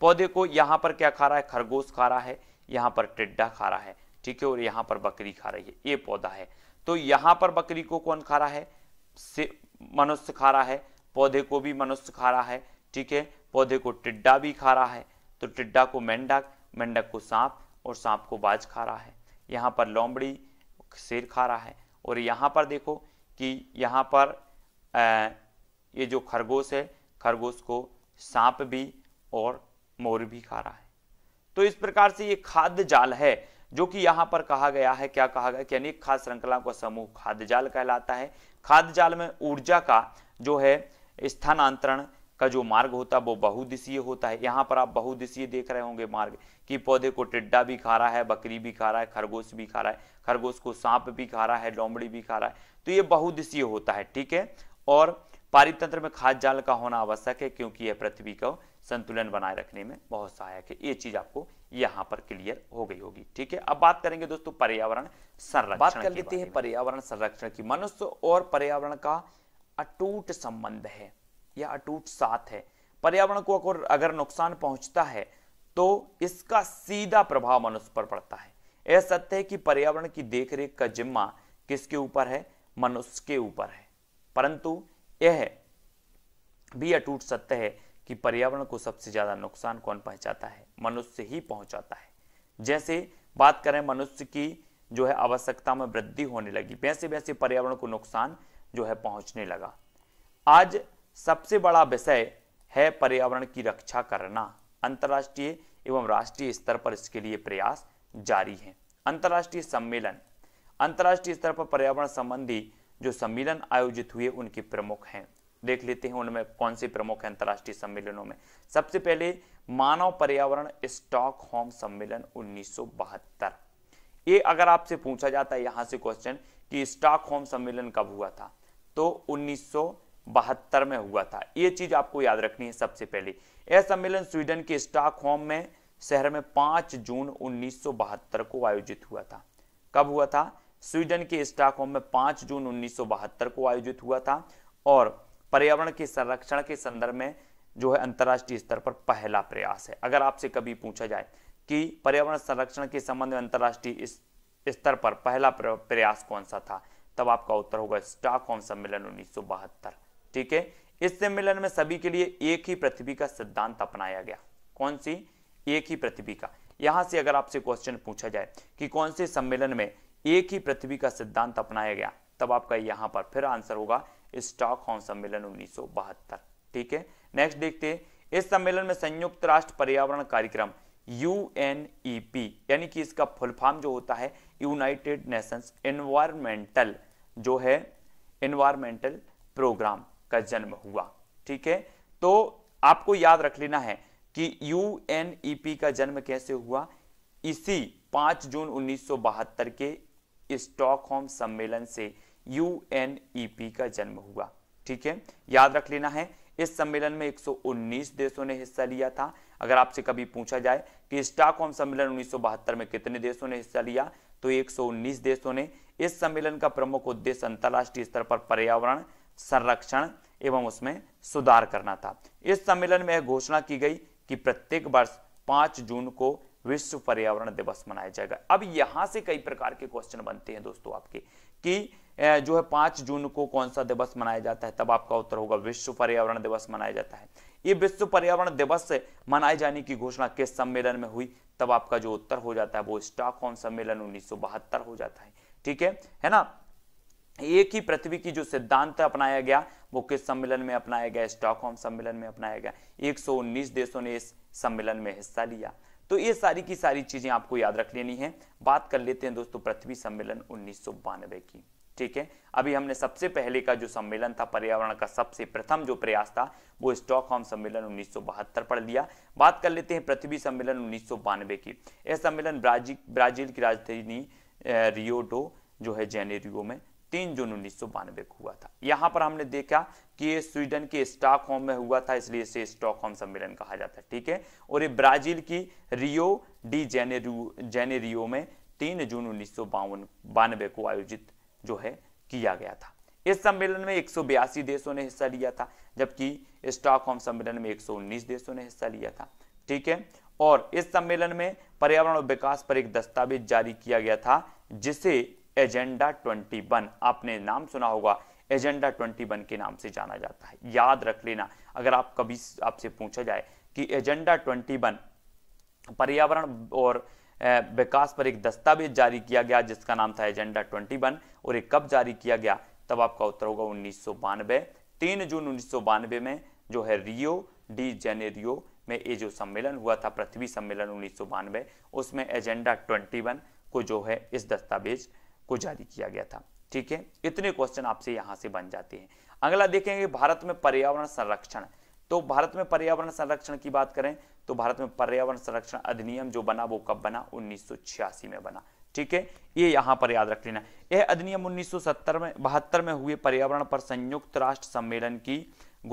S1: पौधे को यहाँ पर क्या खा रहा है खरगोश खा रहा है यहाँ पर टिड्डा खा रहा है ठीक है और यहाँ पर बकरी खा रही है ये पौधा है तो यहाँ पर बकरी को कौन खा रहा है से मनुष्य खा रहा है पौधे को भी मनुष्य खा रहा है ठीक है पौधे को टिड्डा भी खा रहा है तो टिड्डा को मेंढक मेंढक को सांप और सांप को बाज खा रहा है यहाँ पर लोमड़ी शेर खा रहा है और यहाँ पर देखो कि यहाँ पर आ, ये जो खरगोश है खरगोश को सांप भी और मोर भी खा रहा है तो इस प्रकार से ये खाद्य जाल है जो कि यहाँ पर कहा गया है क्या कहा गया कि अनेक खाद्य श्रृंखला का समूह खाद्य जाल कहलाता है खाद्य जाल में ऊर्जा का जो है स्थानांतरण का जो मार्ग होता है वो बहुदिशीय होता है यहाँ पर आप बहुदिशीय देख रहे होंगे मार्ग कि पौधे को टिड्डा भी खा रहा है बकरी भी खा रहा है खरगोश भी खा रहा है खरगोश को सांप भी खा रहा है लोमड़ी भी खा रहा है तो ये बहुदिशीय होता है ठीक है और पारितंत्र में खाद जाल का होना आवश्यक है क्योंकि यह पृथ्वी को संतुलन बनाए रखने में बहुत सहायक है ये चीज आपको यहाँ पर क्लियर हो गई होगी ठीक है अब बात करेंगे दोस्तों पर्यावरण संरक्षण बात कर लेते हैं पर्यावरण संरक्षण की मनुष्य और पर्यावरण का अटूट संबंध है या अटूट साथ है पर्यावरण को अगर नुकसान पहुंचता है तो इसका सीधा प्रभाव मनुष्य पर पड़ता है यह सत्य है कि पर्यावरण की देखरेख का जिम्मा किसके ऊपर है मनुष्य के ऊपर है परंतु यह भी अटूट सत्य है कि पर्यावरण को सबसे ज़्यादा नुकसान कौन पहुंचाता है मनुष्य ही पहुंचाता है जैसे बात करें मनुष्य की जो है आवश्यकता में वृद्धि होने लगी वैसे वैसे पर्यावरण को नुकसान जो है पहुंचने लगा आज सबसे बड़ा विषय है पर्यावरण की रक्षा करना अंतर्राष्ट्रीय एवं राष्ट्रीय स्तर पर इसके लिए प्रयास जारी है अंतर्राष्ट्रीय सम्मेलन अंतर्राष्ट्रीय स्तर पर पर्यावरण संबंधी जो सम्मेलन आयोजित हुए उनके प्रमुख हैं देख लेते हैं उनमें कौन से प्रमुख अंतर्राष्ट्रीय सम्मेलनों में सबसे पहले मानव पर्यावरण स्टॉक होम सम्मेलन 1972 ये अगर आपसे पूछा जाता है यहां से क्वेश्चन कि होम सम्मेलन कब हुआ था तो 1972 में हुआ था ये चीज आपको याद रखनी है सबसे पहले यह सम्मेलन स्वीडन के स्टॉक होम में शहर में 5 जून उन्नीस को आयोजित हुआ था कब हुआ था स्वीडन के स्टॉक होम में 5 जून उन्नीस को आयोजित हुआ था और पर्यावरण के संरक्षण के संदर्भ में जो है अंतर्राष्ट्रीय स्तर पर पहला प्रयास है अगर आपसे कभी पूछा जाए कि पर्यावरण संरक्षण के संबंध में अंतर्राष्ट्रीय स्तर पर पहला प्रयास कौन सा था तब आपका उत्तर होगा होम सम्मेलन उन्नीस ठीक है इस सम्मेलन में सभी के लिए एक ही पृथ्वी का सिद्धांत अपनाया गया कौन सी एक ही पृथ्वी का यहां से अगर आपसे क्वेश्चन पूछा जाए कि कौन से सम्मेलन में एक ही पृथ्वी का सिद्धांत अपनाया गया तब आपका यहां पर फिर आंसर होगा स्टॉकहोम सम्मेलन उन्नीस ठीक है नेक्स्ट देखते हैं इस सम्मेलन में संयुक्त राष्ट्र पर्यावरण कार्यक्रम यूएनईपी e यानी कि इसका फुल फॉर्म जो होता है यूनाइटेड नेशंस एनवायरमेंटल जो है एनवायरमेंटल प्रोग्राम का जन्म हुआ ठीक है तो आपको याद रख लेना है कि यूएनईपी e का जन्म कैसे हुआ इसी 5 जून 1972 के स्टॉकहोम सम्मेलन से यू एन ई पी का जन्म हुआ ठीक है याद रख लेना है इस सम्मेलन में 119 देशों ने हिस्सा लिया था अगर आपसे कभी पूछा जाए कि स्टॉकहोम सम्मेलन उन्नीस में कितने देशों ने हिस्सा लिया तो 119 देशों ने इस सम्मेलन का प्रमुख उद्देश्य अंतर्राष्ट्रीय स्तर पर पर्यावरण संरक्षण एवं उसमें सुधार करना था इस सम्मेलन में घोषणा की गई कि प्रत्येक वर्ष पांच जून को विश्व पर्यावरण दिवस मनाया जाएगा अब यहां से कई प्रकार के क्वेश्चन बनते हैं दोस्तों आपके कि जो है पांच जून को कौन सा दिवस मनाया जाता है तब आपका उत्तर होगा विश्व पर्यावरण दिवस मनाया जाता है ये विश्व पर्यावरण दिवस मनाए जाने की घोषणा किस सम्मेलन में हुई तब आपका जो उत्तर हो जाता है वो स्टॉकहोम सम्मेलन उन्नीस हो जाता है ठीक है है ना एक ही पृथ्वी की जो सिद्धांत अपनाया गया वो किस सम्मेलन में अपनाया गया स्टॉकहोम सम्मेलन में अपनाया गया 119 देशों ने इस सम्मेलन में हिस्सा लिया तो ये सारी की सारी चीजें आपको याद रख लेनी है बात कर लेते हैं दोस्तों पृथ्वी सम्मेलन उन्नीस की ठीक है अभी हमने सबसे पहले का जो सम्मेलन था पर्यावरण का सबसे प्रथम जो प्रयास था वो स्टॉकहोम सम्मेलन 1972 पर लिया बात कर लेते हैं पृथ्वी सम्मेलन उन्नीस की यह सम्मेलन ब्राजील ब्राजील की राजधानी रियोडो जो है जेनेरियो में तीन जून उन्नीस को हुआ था यहां पर हमने देखा कि ये स्वीडन के स्टॉकहोम में हुआ था इसलिए इसे स्टॉकहोम सम्मेलन कहा जाता है ठीक है और ये ब्राजील की रियो डी जेनेरू जेनेरियो में तीन जून उन्नीस सौ को आयोजित जो है किया गया था इस सम्मेलन में एक देशों ने हिस्सा लिया था जबकि स्टॉकहोम सम्मेलन में 119 देशों ने हिस्सा लिया था ठीक है और इस सम्मेलन में पर्यावरण और विकास पर एक दस्तावेज जारी किया गया था जिसे एजेंडा 21 आपने नाम सुना होगा एजेंडा 21 के नाम से जाना जाता है याद रख लेना अगर आप कभी आपसे पूछा जाए कि एजेंडा 21 पर्यावरण और विकास पर एक दस्तावेज जारी किया गया जिसका नाम था एजेंडा 21 और एक कब जारी किया गया तब आपका उत्तर होगा उन्नीस सौ तीन जून उन्नीस में जो है रियो डी जेनेरियो में ये जो सम्मेलन हुआ था पृथ्वी सम्मेलन उन्नीस उसमें एजेंडा 21 को जो है इस दस्तावेज को जारी किया गया था ठीक है इतने क्वेश्चन आपसे यहाँ से बन जाते हैं अगला देखेंगे भारत में पर्यावरण संरक्षण तो भारत में पर्यावरण संरक्षण की बात करें तो भारत में पर्यावरण संरक्षण अधिनियम जो बना वो कब बना उन्नीस में बना ठीक है ये यहाँ पर याद रख लेना यह अधिनियम 1970 में बहत्तर में हुए पर्यावरण पर संयुक्त राष्ट्र सम्मेलन की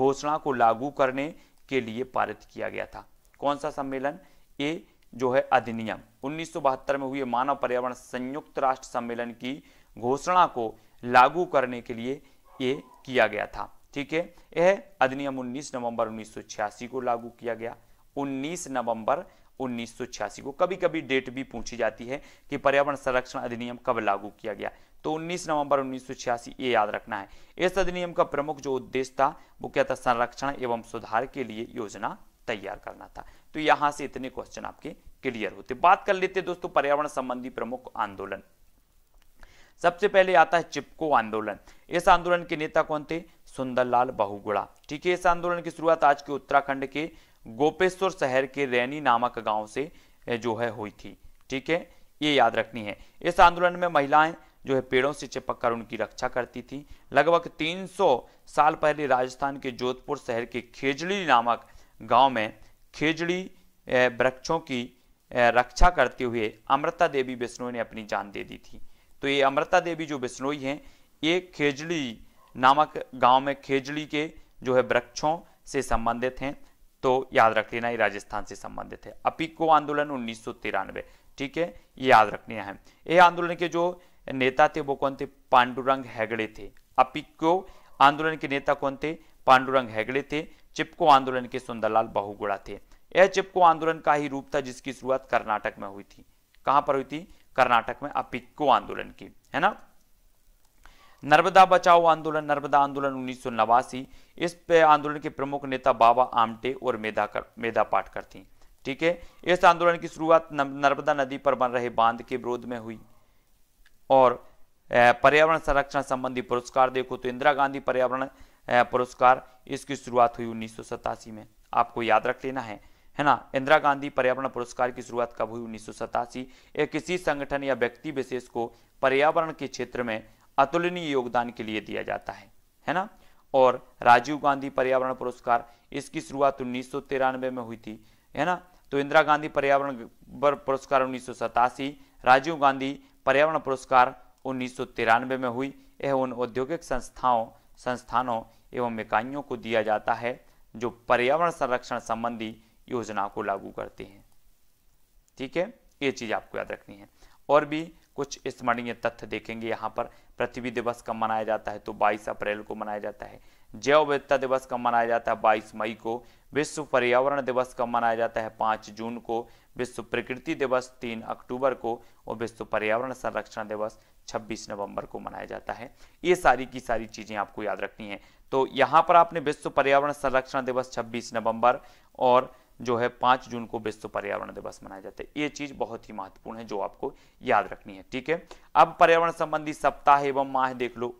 S1: घोषणा को लागू करने के लिए पारित किया गया था कौन सा सम्मेलन ये जो है अधिनियम उन्नीस में हुए मानव पर्यावरण संयुक्त राष्ट्र सम्मेलन की घोषणा को लागू करने के लिए ये किया गया था ठीक है यह अधिनियम 19 नवंबर 1986 को लागू किया गया 19 नवंबर 1986 को कभी कभी डेट भी पूछी जाती है कि पर्यावरण संरक्षण अधिनियम कब लागू किया गया तो 19 नवंबर 1986 ये याद रखना है इस अधिनियम का प्रमुख जो उद्देश्य था वो क्या था संरक्षण एवं सुधार के लिए योजना तैयार करना था तो यहां से इतने क्वेश्चन आपके क्लियर होते बात कर लेते दोस्तों पर्यावरण संबंधी प्रमुख आंदोलन सबसे पहले आता है चिपको आंदोलन इस आंदोलन के नेता कौन थे सुंदरलाल बहुगुड़ा ठीक है इस आंदोलन की शुरुआत आज के उत्तराखंड के गोपेश्वर शहर के रैनी नामक गांव से जो है हुई थी ठीक है ये याद रखनी है इस आंदोलन में महिलाएं जो है पेड़ों से चिपक कर उनकी रक्षा करती थी लगभग 300 साल पहले राजस्थान के जोधपुर शहर के खेजड़ी नामक गांव में खेजड़ी वृक्षों की रक्षा करते हुए अमृता देवी बिश्नोई ने अपनी जान दे दी थी तो ये अमृता देवी जो बिश्नोई हैं ये खेजड़ी नामक गांव में खेजड़ी के जो है वृक्षों से संबंधित हैं तो याद रख लेना ये राजस्थान से संबंधित है अपीको आंदोलन उन्नीस ठीक है ये याद रखना है ये आंदोलन के जो नेता थे वो कौन थे पांडुरंग हैगड़े थे अपीको आंदोलन के नेता कौन थे पांडुरंग हैगड़े थे चिपको आंदोलन के सुंदरलाल बहुगुड़ा थे यह चिपको आंदोलन का ही रूप था जिसकी शुरुआत कर्नाटक में हुई थी कहां पर हुई थी कर्नाटक में अपिक्को आंदोलन की है ना नर्मदा बचाओ आंदोलन नर्मदा आंदोलन उन्नीस इस आंदोलन के प्रमुख नेता बाबा आमटे और मेधा कर, मेधा पाटकर थी ठीक है इस आंदोलन की शुरुआत नर्मदा नदी पर बन रहे बांध के विरोध में हुई और पर्यावरण संरक्षण संबंधी पुरस्कार देखो तो इंदिरा गांधी पर्यावरण पुरस्कार इसकी शुरुआत हुई उन्नीस में आपको याद रख लेना है है ना इंदिरा गांधी पर्यावरण पुरस्कार की शुरुआत कब हुई उन्नीस यह किसी संगठन या व्यक्ति विशेष को पर्यावरण के क्षेत्र में अतुलनीय योगदान के लिए दिया जाता है है ना और राजीव गांधी पर्यावरण पुरस्कार इसकी शुरुआत उन्नीस में हुई थी है ना तो इंदिरा गांधी पर्यावरण पुरस्कार उन्नीस राजीव गांधी पर्यावरण पुरस्कार उन्नीस में हुई यह उन औद्योगिक संस्थाओं संस्थानों एवं इकाइयों को दिया जाता है जो पर्यावरण संरक्षण संबंधी योजना को लागू करते हैं ठीक है ये चीज़ आपको याद रखनी है और भी कुछ स्मरणीय तथ्य देखेंगे यहाँ पर पृथ्वी दिवस कब मनाया जाता है तो 22 अप्रैल को मनाया जाता है जैव विविधता दिवस कब मनाया जाता है 22 मई को विश्व पर्यावरण दिवस कब मनाया जाता है 5 जून को विश्व प्रकृति दिवस 3 अक्टूबर को और विश्व पर्यावरण संरक्षण दिवस 26 नवंबर को मनाया जाता है ये सारी की सारी चीज़ें आपको याद रखनी है तो यहाँ पर आपने विश्व पर्यावरण संरक्षण दिवस छब्बीस नवम्बर और जो है पांच जून को विश्व पर्यावरण दिवस मनाया जाता है ये चीज़ बहुत ही महत्वपूर्ण है जो आपको याद रखनी है ठीक है अब पर्यावरण संबंधी सप्ताह एवं माह देख लो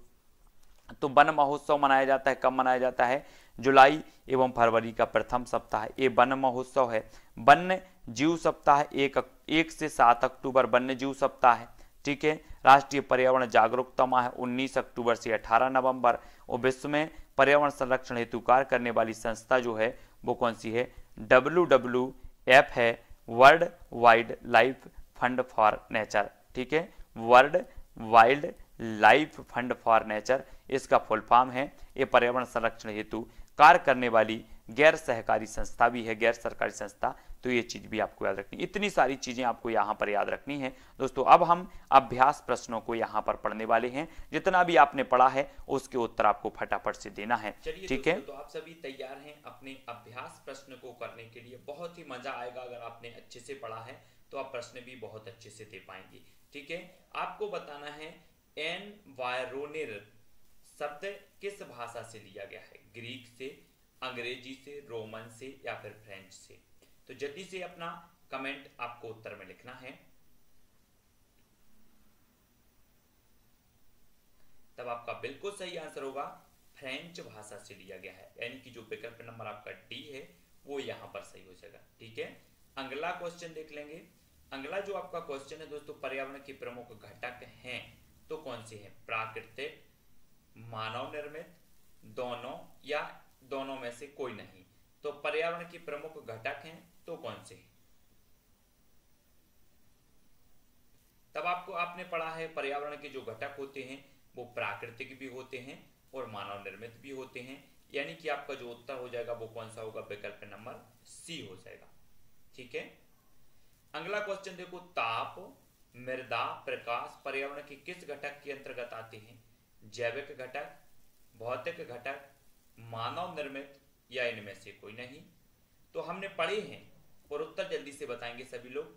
S1: तो वन महोत्सव मनाया जाता है कब मनाया जाता है जुलाई एवं फरवरी का प्रथम सप्ताह ये वन महोत्सव है वन्य जीव सप्ताह एक एक से सात अक्टूबर वन्य जीव सप्ताह है ठीक है राष्ट्रीय पर्यावरण जागरूकता माह 19 अक्टूबर से 18 नवंबर और विश्व में पर्यावरण संरक्षण हेतु कार्य करने वाली संस्था जो है वो कौन सी है डब्ल्यू डब्ल्यू एफ है world wide life fund for nature ठीक है world wild life fund for nature इसका फुल फॉर्म है ये पर्यावरण संरक्षण हेतु कार्य करने वाली गैर सहकारी संस्था भी है गैर सरकारी संस्था तो ये चीज़ भी आपको याद रखनी इतनी सारी चीज़ें आपको यहाँ पर याद रखनी है दोस्तों अब हम अभ्यास प्रश्नों को यहाँ पर पढ़ने वाले हैं जितना भी आपने पढ़ा है उसके उत्तर आपको फटाफट से देना है ठीक है तो आप सभी तैयार हैं अपने अभ्यास प्रश्न को करने के लिए बहुत ही मजा आएगा अगर आपने अच्छे से पढ़ा है तो आप प्रश्न भी बहुत अच्छे से दे पाएंगे ठीक है आपको बताना है वायरोनिर शब्द किस भाषा से लिया गया है ग्रीक से अंग्रेजी से रोमन से या फिर फ्रेंच से तो जल्दी से अपना कमेंट आपको उत्तर में लिखना है तब आपका बिल्कुल सही आंसर होगा फ्रेंच भाषा से लिया गया है यानी कि जो विकल्प नंबर आपका डी है वो यहां पर सही हो जाएगा ठीक है अगला क्वेश्चन देख लेंगे अगला जो आपका क्वेश्चन है दोस्तों पर्यावरण के प्रमुख घटक हैं तो कौन से हैं प्राकृतिक मानव निर्मित दोनों या दोनों में से कोई नहीं तो पर्यावरण के प्रमुख घटक हैं तो कौन से तब आपको आपने पढ़ा है पर्यावरण के जो घटक होते हैं वो प्राकृतिक भी होते हैं और मानव निर्मित भी होते हैं यानी कि आपका जो उत्तर हो जाएगा वो कौन सा होगा विकल्प नंबर सी हो जाएगा ठीक है अगला क्वेश्चन देखो ताप मृदा प्रकाश पर्यावरण के किस घटक के अंतर्गत आते हैं जैविक घटक भौतिक घटक मानव निर्मित या इनमें से कोई नहीं तो हमने पढ़े हैं और उत्तर जल्दी से बताएंगे सभी लोग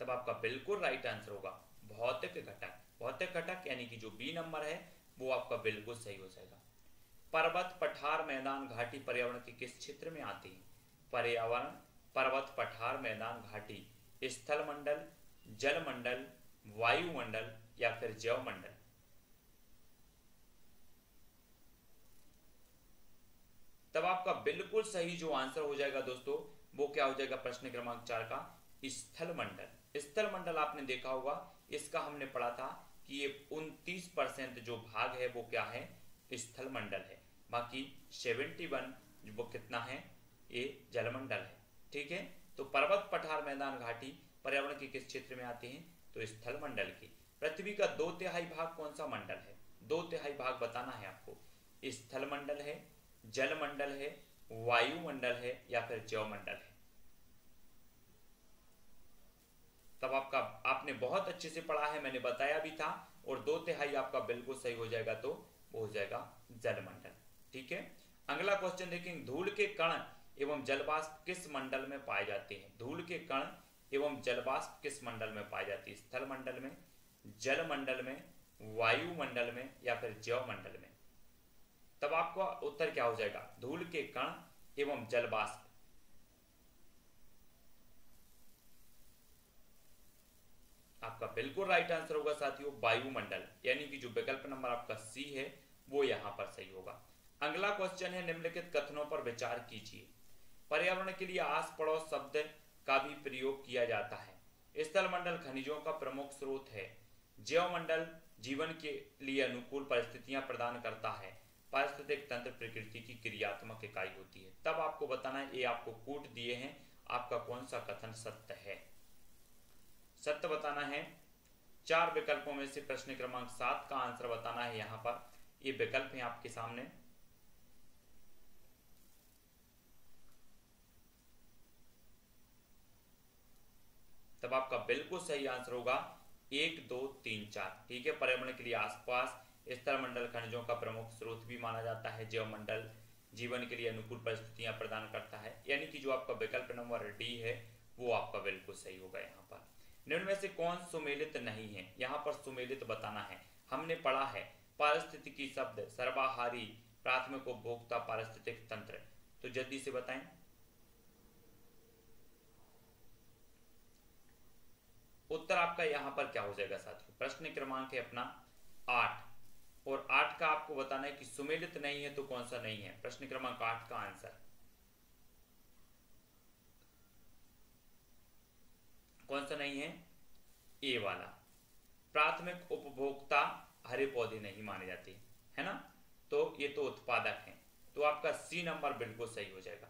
S1: तब आपका बिल्कुल राइट आंसर होगा भौतिक घटक भौतिक घटक यानी कि जो बी नंबर है वो आपका बिल्कुल सही हो जाएगा पर्वत पठार मैदान घाटी पर्यावरण के किस क्षेत्र में आती है पर्यावरण पर्वत पठार मैदान घाटी स्थल मंडल जल मंडल वायुमंडल या फिर जैव मंडल तब आपका बिल्कुल सही जो आंसर हो जाएगा दोस्तों वो क्या हो जाएगा प्रश्न क्रमांक चार का स्थल मंडल स्थल मंडल आपने देखा होगा इसका हमने पढ़ा था कि ये उनतीस परसेंट जो भाग है वो क्या है स्थल मंडल है बाकी सेवेंटी वन वो कितना है ये जलमंडल है ठीक है तो पर्वत पठार मैदान घाटी पर्यावरण के किस क्षेत्र में आते हैं तो स्थल मंडल की पृथ्वी का दो तिहाई भाग कौन सा मंडल है दो तिहाई भाग बताना है आपको स्थल मंडल है जलमंडल है वायुमंडल है या फिर जवमंडल है तब आपका आपने बहुत अच्छे से पढ़ा है मैंने बताया भी था और दो तिहाई आपका बिल्कुल सही हो जाएगा तो वो हो जाएगा जलमंडल ठीक है अगला क्वेश्चन देखेंगे धूल के कण एवं जलवाष्प किस मंडल में पाए जाते हैं धूल के कण एवं जलवाष्प किस मंडल में पाए जाती है स्थल मंडल में जल मंडल में वायुमंडल में या फिर जव मंडल में तब आपका उत्तर क्या हो जाएगा धूल के कण एवं जलवाष्प आपका बिल्कुल राइट आंसर होगा साथियों वायुमंडल यानी कि जो विकल्प नंबर आपका सी है वो यहां पर सही होगा अगला क्वेश्चन है निम्नलिखित कथनों पर विचार कीजिए पर्यावरण के लिए आस पड़ोस शब्द का भी प्रयोग किया जाता है स्थल मंडल खनिजों का प्रमुख स्रोत है जैव मंडल जीवन के लिए अनुकूल परिस्थितियां प्रदान करता है पारिस्थितिक तंत्र प्रकृति की क्रियात्मक इकाई होती है तब आपको बताना है ये आपको कूट दिए हैं आपका कौन सा कथन सत्य है सत्य बताना है चार विकल्पों में से प्रश्न क्रमांक सात का आंसर बताना है यहां पर ये विकल्प है आपके सामने तब आपका बिल्कुल सही आंसर होगा एक दो तीन चार ठीक है पर्यावरण के लिए आसपास स्तर मंडल खनिजों का प्रमुख स्रोत भी माना जाता है जैव मंडल जीवन के लिए अनुकूल परिस्थितियां प्रदान करता है यानी कि जो आपका विकल्प नंबर डी है वो आपका बिल्कुल सही होगा यहाँ पर निम्न में से कौन सुमेलित नहीं है यहाँ पर सुमेलित बताना है हमने पढ़ा है पारिस्थितिकी शब्द सर्वाहारी प्राथमिक उपभोक्ता पारिस्थितिक तंत्र तो जल्दी से बताएं उत्तर आपका यहाँ पर क्या हो जाएगा साथियों प्रश्न क्रमांक है अपना आठ और आठ का आपको बताना है कि सुमेलित नहीं है तो कौन सा नहीं है प्रश्न क्रमांक आठ का आंसर कौन सा नहीं है ए वाला प्राथमिक उपभोक्ता हरे पौधे नहीं माने जाते है ना तो ये तो उत्पादक है तो आपका सी नंबर बिल्कुल सही हो जाएगा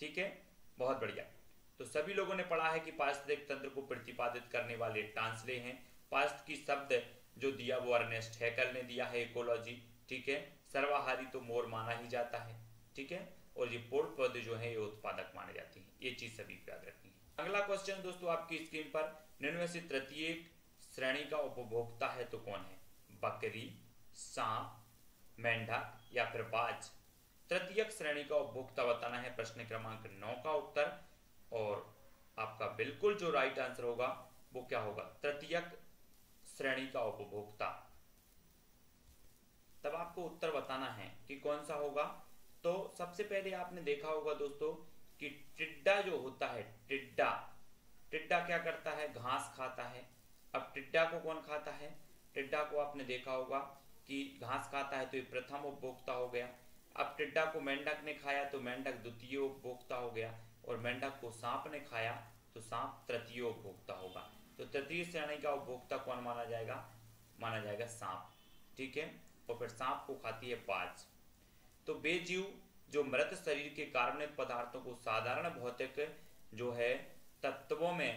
S1: ठीक है बहुत बढ़िया तो सभी लोगों ने पढ़ा है कि पारिस्थितिक तंत्र को प्रतिपादित करने वाले टांसले हैं पास्त की शब्द जो दिया वो अर्नेस्ट हैकल ने दिया है इकोलॉजी ठीक है सर्वाहारी तो मोर माना ही जाता है ठीक है और ये पोर्ट पौधे जो है ये उत्पादक माने जाते हैं ये चीज सभी याद रखनी है अगला क्वेश्चन दोस्तों आपकी स्क्रीन पर निम्न से तृतीय श्रेणी का उपभोक्ता है तो कौन है बकरी सांप मेंढक या फिर बाज तृतीय श्रेणी का उपभोक्ता बताना है प्रश्न क्रमांक नौ का उत्तर और आपका बिल्कुल जो राइट आंसर होगा वो क्या होगा तृतीय श्रेणी का उपभोक्ता तब आपको उत्तर बताना है कि कौन सा होगा तो सबसे पहले आपने देखा होगा दोस्तों कि टिड्डा जो होता है टिड्डा टिड्डा क्या करता है घास खाता है अब टिड्डा को कौन खाता है टिड्डा को आपने देखा होगा कि घास खाता है तो ये प्रथम उपभोक्ता हो गया अब टिड्डा को मेंढक ने खाया तो मेंढक द्वितीय उपभोक्ता हो गया और मेंढक को सांप ने खाया तो सांप तृतीय उपभोक्ता होगा तो तृतीय श्रेणी का उपभोक्ता कौन माना जाएगा माना जाएगा सांप ठीक है और फिर सांप को खाती है पाच तो बेजीव जो मृत शरीर के कार्बनिक पदार्थों को साधारण भौतिक जो है तत्वों में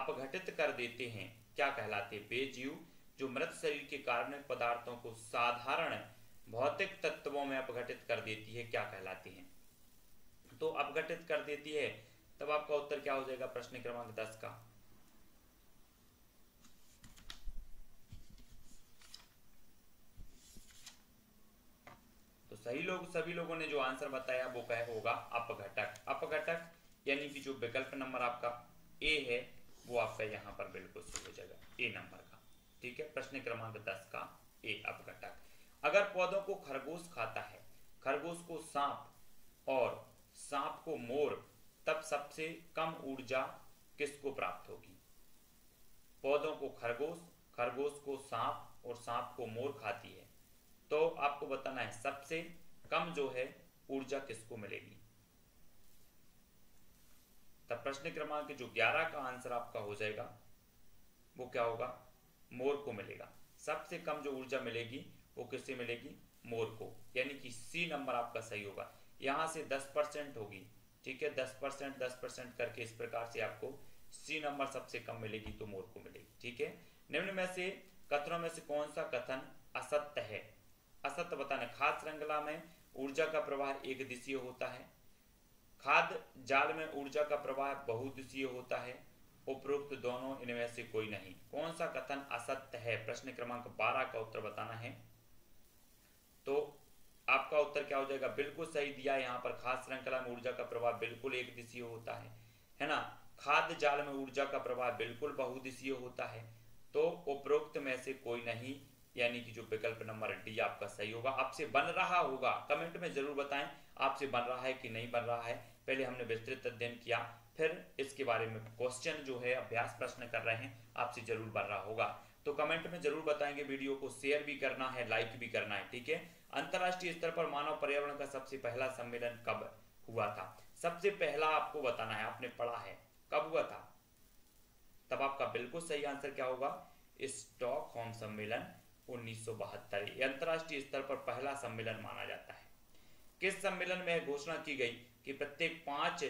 S1: अपघटित कर देते हैं क्या कहलाते बेजीव जो मृत शरीर के कार्बनिक पदार्थों को साधारण भौतिक तत्वों में अपघटित कर देती है क्या कहलाती है तो अपघटित कर देती है तब आपका उत्तर क्या हो जाएगा प्रश्न क्रमांक दस का सही लोग सभी लोगों ने जो आंसर बताया वो क्या होगा अपघटक अपघटक यानी कि जो विकल्प नंबर आपका ए है वो आपका यहाँ पर बिल्कुल सही हो जाएगा ए नंबर का ठीक है प्रश्न क्रमांक दस का ए अपघटक अगर पौधों को खरगोश खाता है खरगोश को सांप और सांप को मोर तब सबसे कम ऊर्जा किसको प्राप्त होगी पौधों को खरगोश खरगोश को सांप और सांप को मोर खाती है तो आपको बताना है सबसे कम जो है ऊर्जा किसको मिलेगी तब प्रश्न क्रमांक जो 11 का आंसर आपका हो जाएगा वो क्या होगा मोर को मिलेगा सबसे कम जो ऊर्जा मिलेगी वो किससे मिलेगी मोर को यानी कि सी नंबर आपका सही होगा यहां से 10 परसेंट होगी ठीक है 10 परसेंट दस परसेंट करके इस प्रकार से आपको सी नंबर सबसे कम मिलेगी तो मोर को मिलेगी ठीक है निम्न में से कथनों में से कौन सा कथन असत्य है असत वतन खाद श्रृंखला में ऊर्जा का प्रवाह एक दिशीय होता है खाद जाल में ऊर्जा का प्रवाह बहुदिशीय होता है उपरोक्त दोनों इनमें से कोई नहीं कौन सा कथन असत्य है प्रश्न क्रमांक 12 का उत्तर बताना है तो आपका उत्तर क्या हो जाएगा बिल्कुल सही दिया यहाँ पर खाद श्रृंखला में ऊर्जा का प्रवाह बिल्कुल एक दिशीय होता है है ना खाद जाल में ऊर्जा का प्रवाह बिल्कुल बहुदिशीय होता है तो उपरोक्त में से कोई नहीं यानी कि जो विकल्प नंबर डी आपका सही होगा आपसे बन रहा होगा कमेंट में जरूर बताएं आपसे बन रहा है कि नहीं बन रहा है पहले हमने विस्तृत अध्ययन किया फिर इसके बारे में क्वेश्चन जो है अभ्यास प्रश्न कर रहे हैं आपसे जरूर बन रहा होगा तो कमेंट में जरूर बताएंगे वीडियो को शेयर भी करना है लाइक भी करना है ठीक है अंतर्राष्ट्रीय स्तर पर मानव पर्यावरण का सबसे पहला सम्मेलन कब हुआ था सबसे पहला आपको बताना है आपने पढ़ा है कब हुआ था तब आपका बिल्कुल सही आंसर क्या होगा स्टॉकहोम सम्मेलन उन्नीस अंतर्राष्ट्रीय स्तर पर पहला सम्मेलन माना जाता है किस सम्मेलन में घोषणा की गई कि प्रत्येक पांच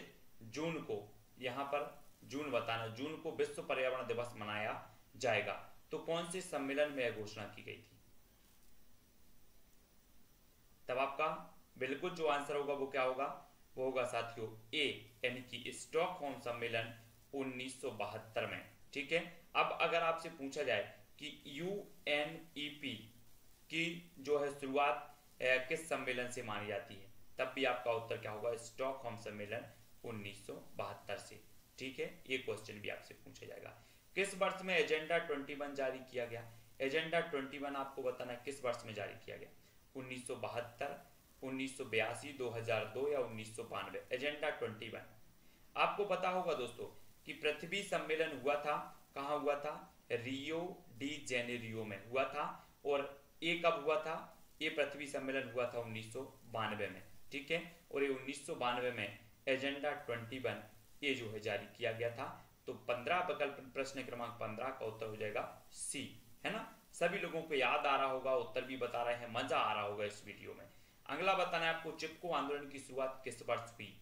S1: जून को यहाँ पर जून बताना जून को विश्व पर्यावरण दिवस मनाया जाएगा तो कौन से सम्मेलन में यह घोषणा की गई थी तब आपका बिल्कुल जो आंसर होगा वो क्या होगा वो होगा साथियों ए यानी कि स्टॉकहोम सम्मेलन 1972 में ठीक है अब अगर आपसे पूछा जाए कि यू एन ई पी की जो है शुरुआत किस सम्मेलन से मानी जाती है तब भी आपका उत्तर क्या होगा होम सम्मेलन उन्नीस से ठीक है ये क्वेश्चन भी आपसे पूछा जाएगा किस वर्ष में एजेंडा 21 जारी किया गया एजेंडा 21 आपको बताना किस वर्ष में जारी किया गया उन्नीस सौ 2002 या उन्नीस एजेंडा 21 आपको पता होगा दोस्तों कि पृथ्वी सम्मेलन हुआ था कहा हुआ था रियो डी जेनेरियो में हुआ था और ये कब हुआ था ये पृथ्वी सम्मेलन हुआ था उन्नीस में ठीक है और ये उन्नीस में एजेंडा वन ये जो है जारी किया गया था तो पंद्रह विकल्प प्रश्न क्रमांक पंद्रह का उत्तर हो जाएगा सी है ना सभी लोगों को याद आ रहा होगा उत्तर भी बता रहे हैं मजा आ रहा होगा इस वीडियो में अगला बताना है आपको चिपको आंदोलन की शुरुआत किस वर्ष हुई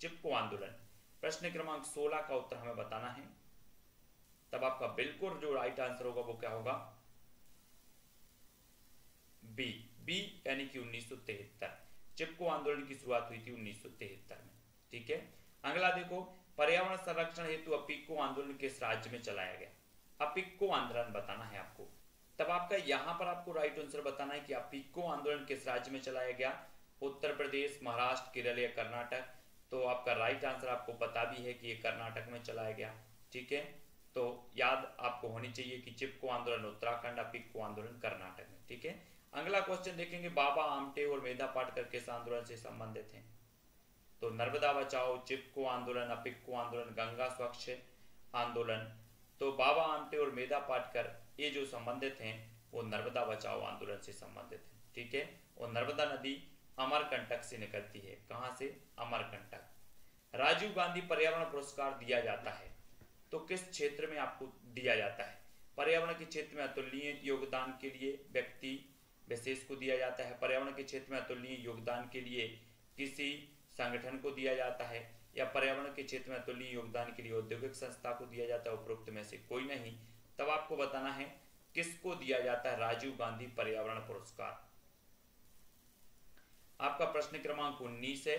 S1: चिपको आंदोलन प्रश्न क्रमांक सोलह का उत्तर हमें बताना है तब आपका बिल्कुल जो राइट आंसर होगा वो क्या होगा बी बी यानी कि उन्नीस चिपको आंदोलन की शुरुआत हुई थी उन्नीस में ठीक है अगला देखो पर्यावरण संरक्षण हेतु अपिको आंदोलन किस राज्य में चलाया गया अपिको आंदोलन बताना है आपको तब आपका यहाँ पर आपको राइट आंसर बताना है कि अपिको आंदोलन किस राज्य में चलाया गया उत्तर प्रदेश महाराष्ट्र केरल या कर्नाटक तो आपका राइट आंसर आपको पता भी है कि ये कर्नाटक में चलाया गया ठीक है तो याद आपको होनी चाहिए कि चिपको आंदोलन उत्तराखंड अपिक को आंदोलन कर्नाटक में ठीक है अगला क्वेश्चन देखेंगे बाबा आमटे और मेधा पाटकर किस आंदोलन से संबंधित हैं तो नर्मदा बचाओ चिपको आंदोलन अपिक को आंदोलन गंगा स्वच्छ आंदोलन तो बाबा आमटे और मेधा पाटकर ये जो संबंधित हैं वो नर्मदा बचाओ आंदोलन से संबंधित है ठीक है और नर्मदा नदी अमरकंटक से निकलती है कहाँ से अमरकंटक राजीव गांधी पर्यावरण पुरस्कार दिया जाता है तो किस क्षेत्र में आपको दिया जाता है पर्यावरण के क्षेत्र में अतुलनीय योगदान के लिए व्यक्ति विशेष को दिया जाता है पर्यावरण के क्षेत्र में अतुलनीय योगदान के लिए किसी संगठन को दिया जाता है या पर्यावरण के क्षेत्र में अतुलनीय योगदान के लिए औद्योगिक संस्था को दिया जाता है उपरोक्त में से कोई नहीं तब आपको बताना है किसको दिया जाता है राजीव गांधी पर्यावरण पुरस्कार आपका प्रश्न क्रमांक उन्नीस है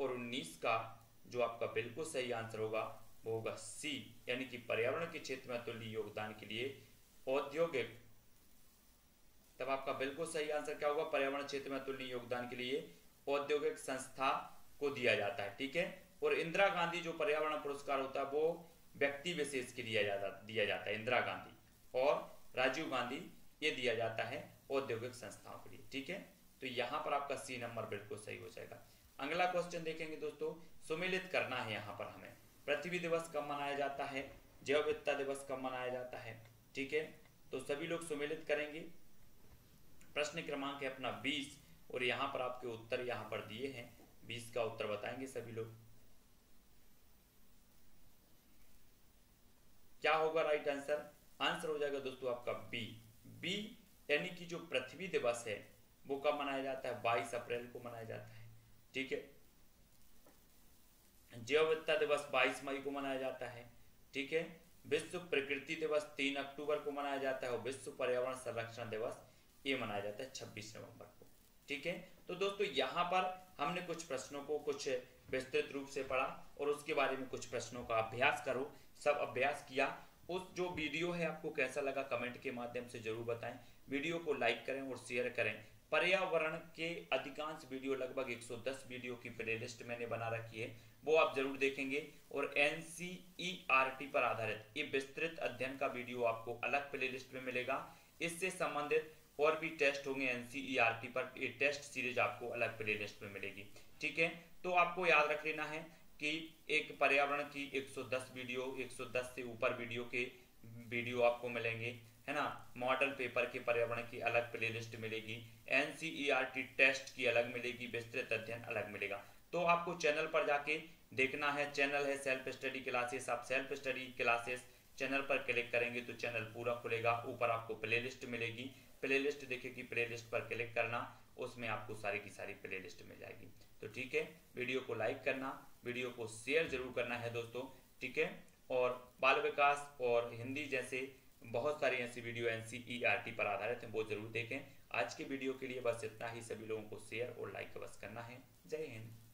S1: और उन्नीस का जो आपका बिल्कुल सही आंसर होगा होगा सी यानी कि पर्यावरण के क्षेत्र में अतुल्य योगदान के लिए औद्योगिक तब आपका बिल्कुल सही आंसर क्या होगा पर्यावरण क्षेत्र में अतुलनीय योगदान के लिए औद्योगिक संस्था को दिया जाता है ठीक है और इंदिरा गांधी जो पर्यावरण पुरस्कार होता है वो व्यक्ति विशेष के लिए दिया जाता है इंदिरा गांधी और राजीव गांधी ये दिया जाता है औद्योगिक संस्थाओं के लिए ठीक है तो यहाँ पर आपका सी नंबर बिल्कुल सही हो जाएगा अगला क्वेश्चन देखेंगे दोस्तों सुमिलित करना है यहाँ पर हमें पृथ्वी दिवस कब मनाया जाता है जैव विविधता दिवस कब मनाया जाता है ठीक है तो सभी लोग सुमेलित करेंगे प्रश्न क्रमांक है अपना 20 और यहाँ पर आपके उत्तर यहाँ पर दिए हैं 20 का उत्तर बताएंगे सभी लोग क्या होगा राइट आंसर आंसर हो जाएगा दोस्तों आपका बी बी यानी कि जो पृथ्वी दिवस है वो कब मनाया जाता है 22 अप्रैल को मनाया जाता है ठीक है विविधता दिवस 22 मई को मनाया जाता है ठीक है विश्व प्रकृति दिवस 3 अक्टूबर को मनाया जाता है और विश्व पर्यावरण संरक्षण दिवस ये मनाया जाता है छब्बीस नवंबर को ठीक है तो दोस्तों यहाँ पर हमने कुछ प्रश्नों को कुछ विस्तृत रूप से पढ़ा और उसके बारे में कुछ प्रश्नों का अभ्यास करो सब अभ्यास किया उस जो वीडियो है आपको कैसा लगा कमेंट के माध्यम से जरूर बताएं वीडियो को लाइक करें और शेयर करें पर्यावरण के अधिकांश वीडियो लगभग 110 वीडियो की प्लेलिस्ट मैंने बना रखी है वो आप जरूर देखेंगे और एन e पर आधारित ये विस्तृत अध्ययन का वीडियो आपको अलग प्लेलिस्ट में मिलेगा इससे संबंधित और भी टेस्ट होंगे एन e पर ये टेस्ट सीरीज आपको अलग प्लेलिस्ट में मिलेगी ठीक है तो आपको याद रख लेना है कि एक पर्यावरण की 110 वीडियो 110 से ऊपर वीडियो के वीडियो आपको मिलेंगे है ना मॉडल पेपर के पर्यावरण की अलग प्लेलिस्ट मिलेगी एन टेस्ट e की अलग मिलेगी विस्तृत अध्ययन अलग मिलेगा तो आपको चैनल पर जाके देखना है चैनल है सेल्फ स्टडी क्लासेस आप सेल्फ स्टडी क्लासेस चैनल पर क्लिक करेंगे तो चैनल पूरा खुलेगा ऊपर आपको प्लेलिस्ट मिलेगी प्लेलिस्ट देखेगी प्लेलिस्ट पर क्लिक करना उसमें आपको सारी की सारी प्लेलिस्ट मिल जाएगी तो ठीक है वीडियो को लाइक करना वीडियो को शेयर जरूर करना है दोस्तों ठीक है और बाल विकास और हिंदी जैसे बहुत सारी ऐसी वीडियो एन सी पर आधारित हैं वो जरूर देखें आज के वीडियो के लिए बस इतना ही सभी लोगों को शेयर और लाइक बस करना है जय हिंद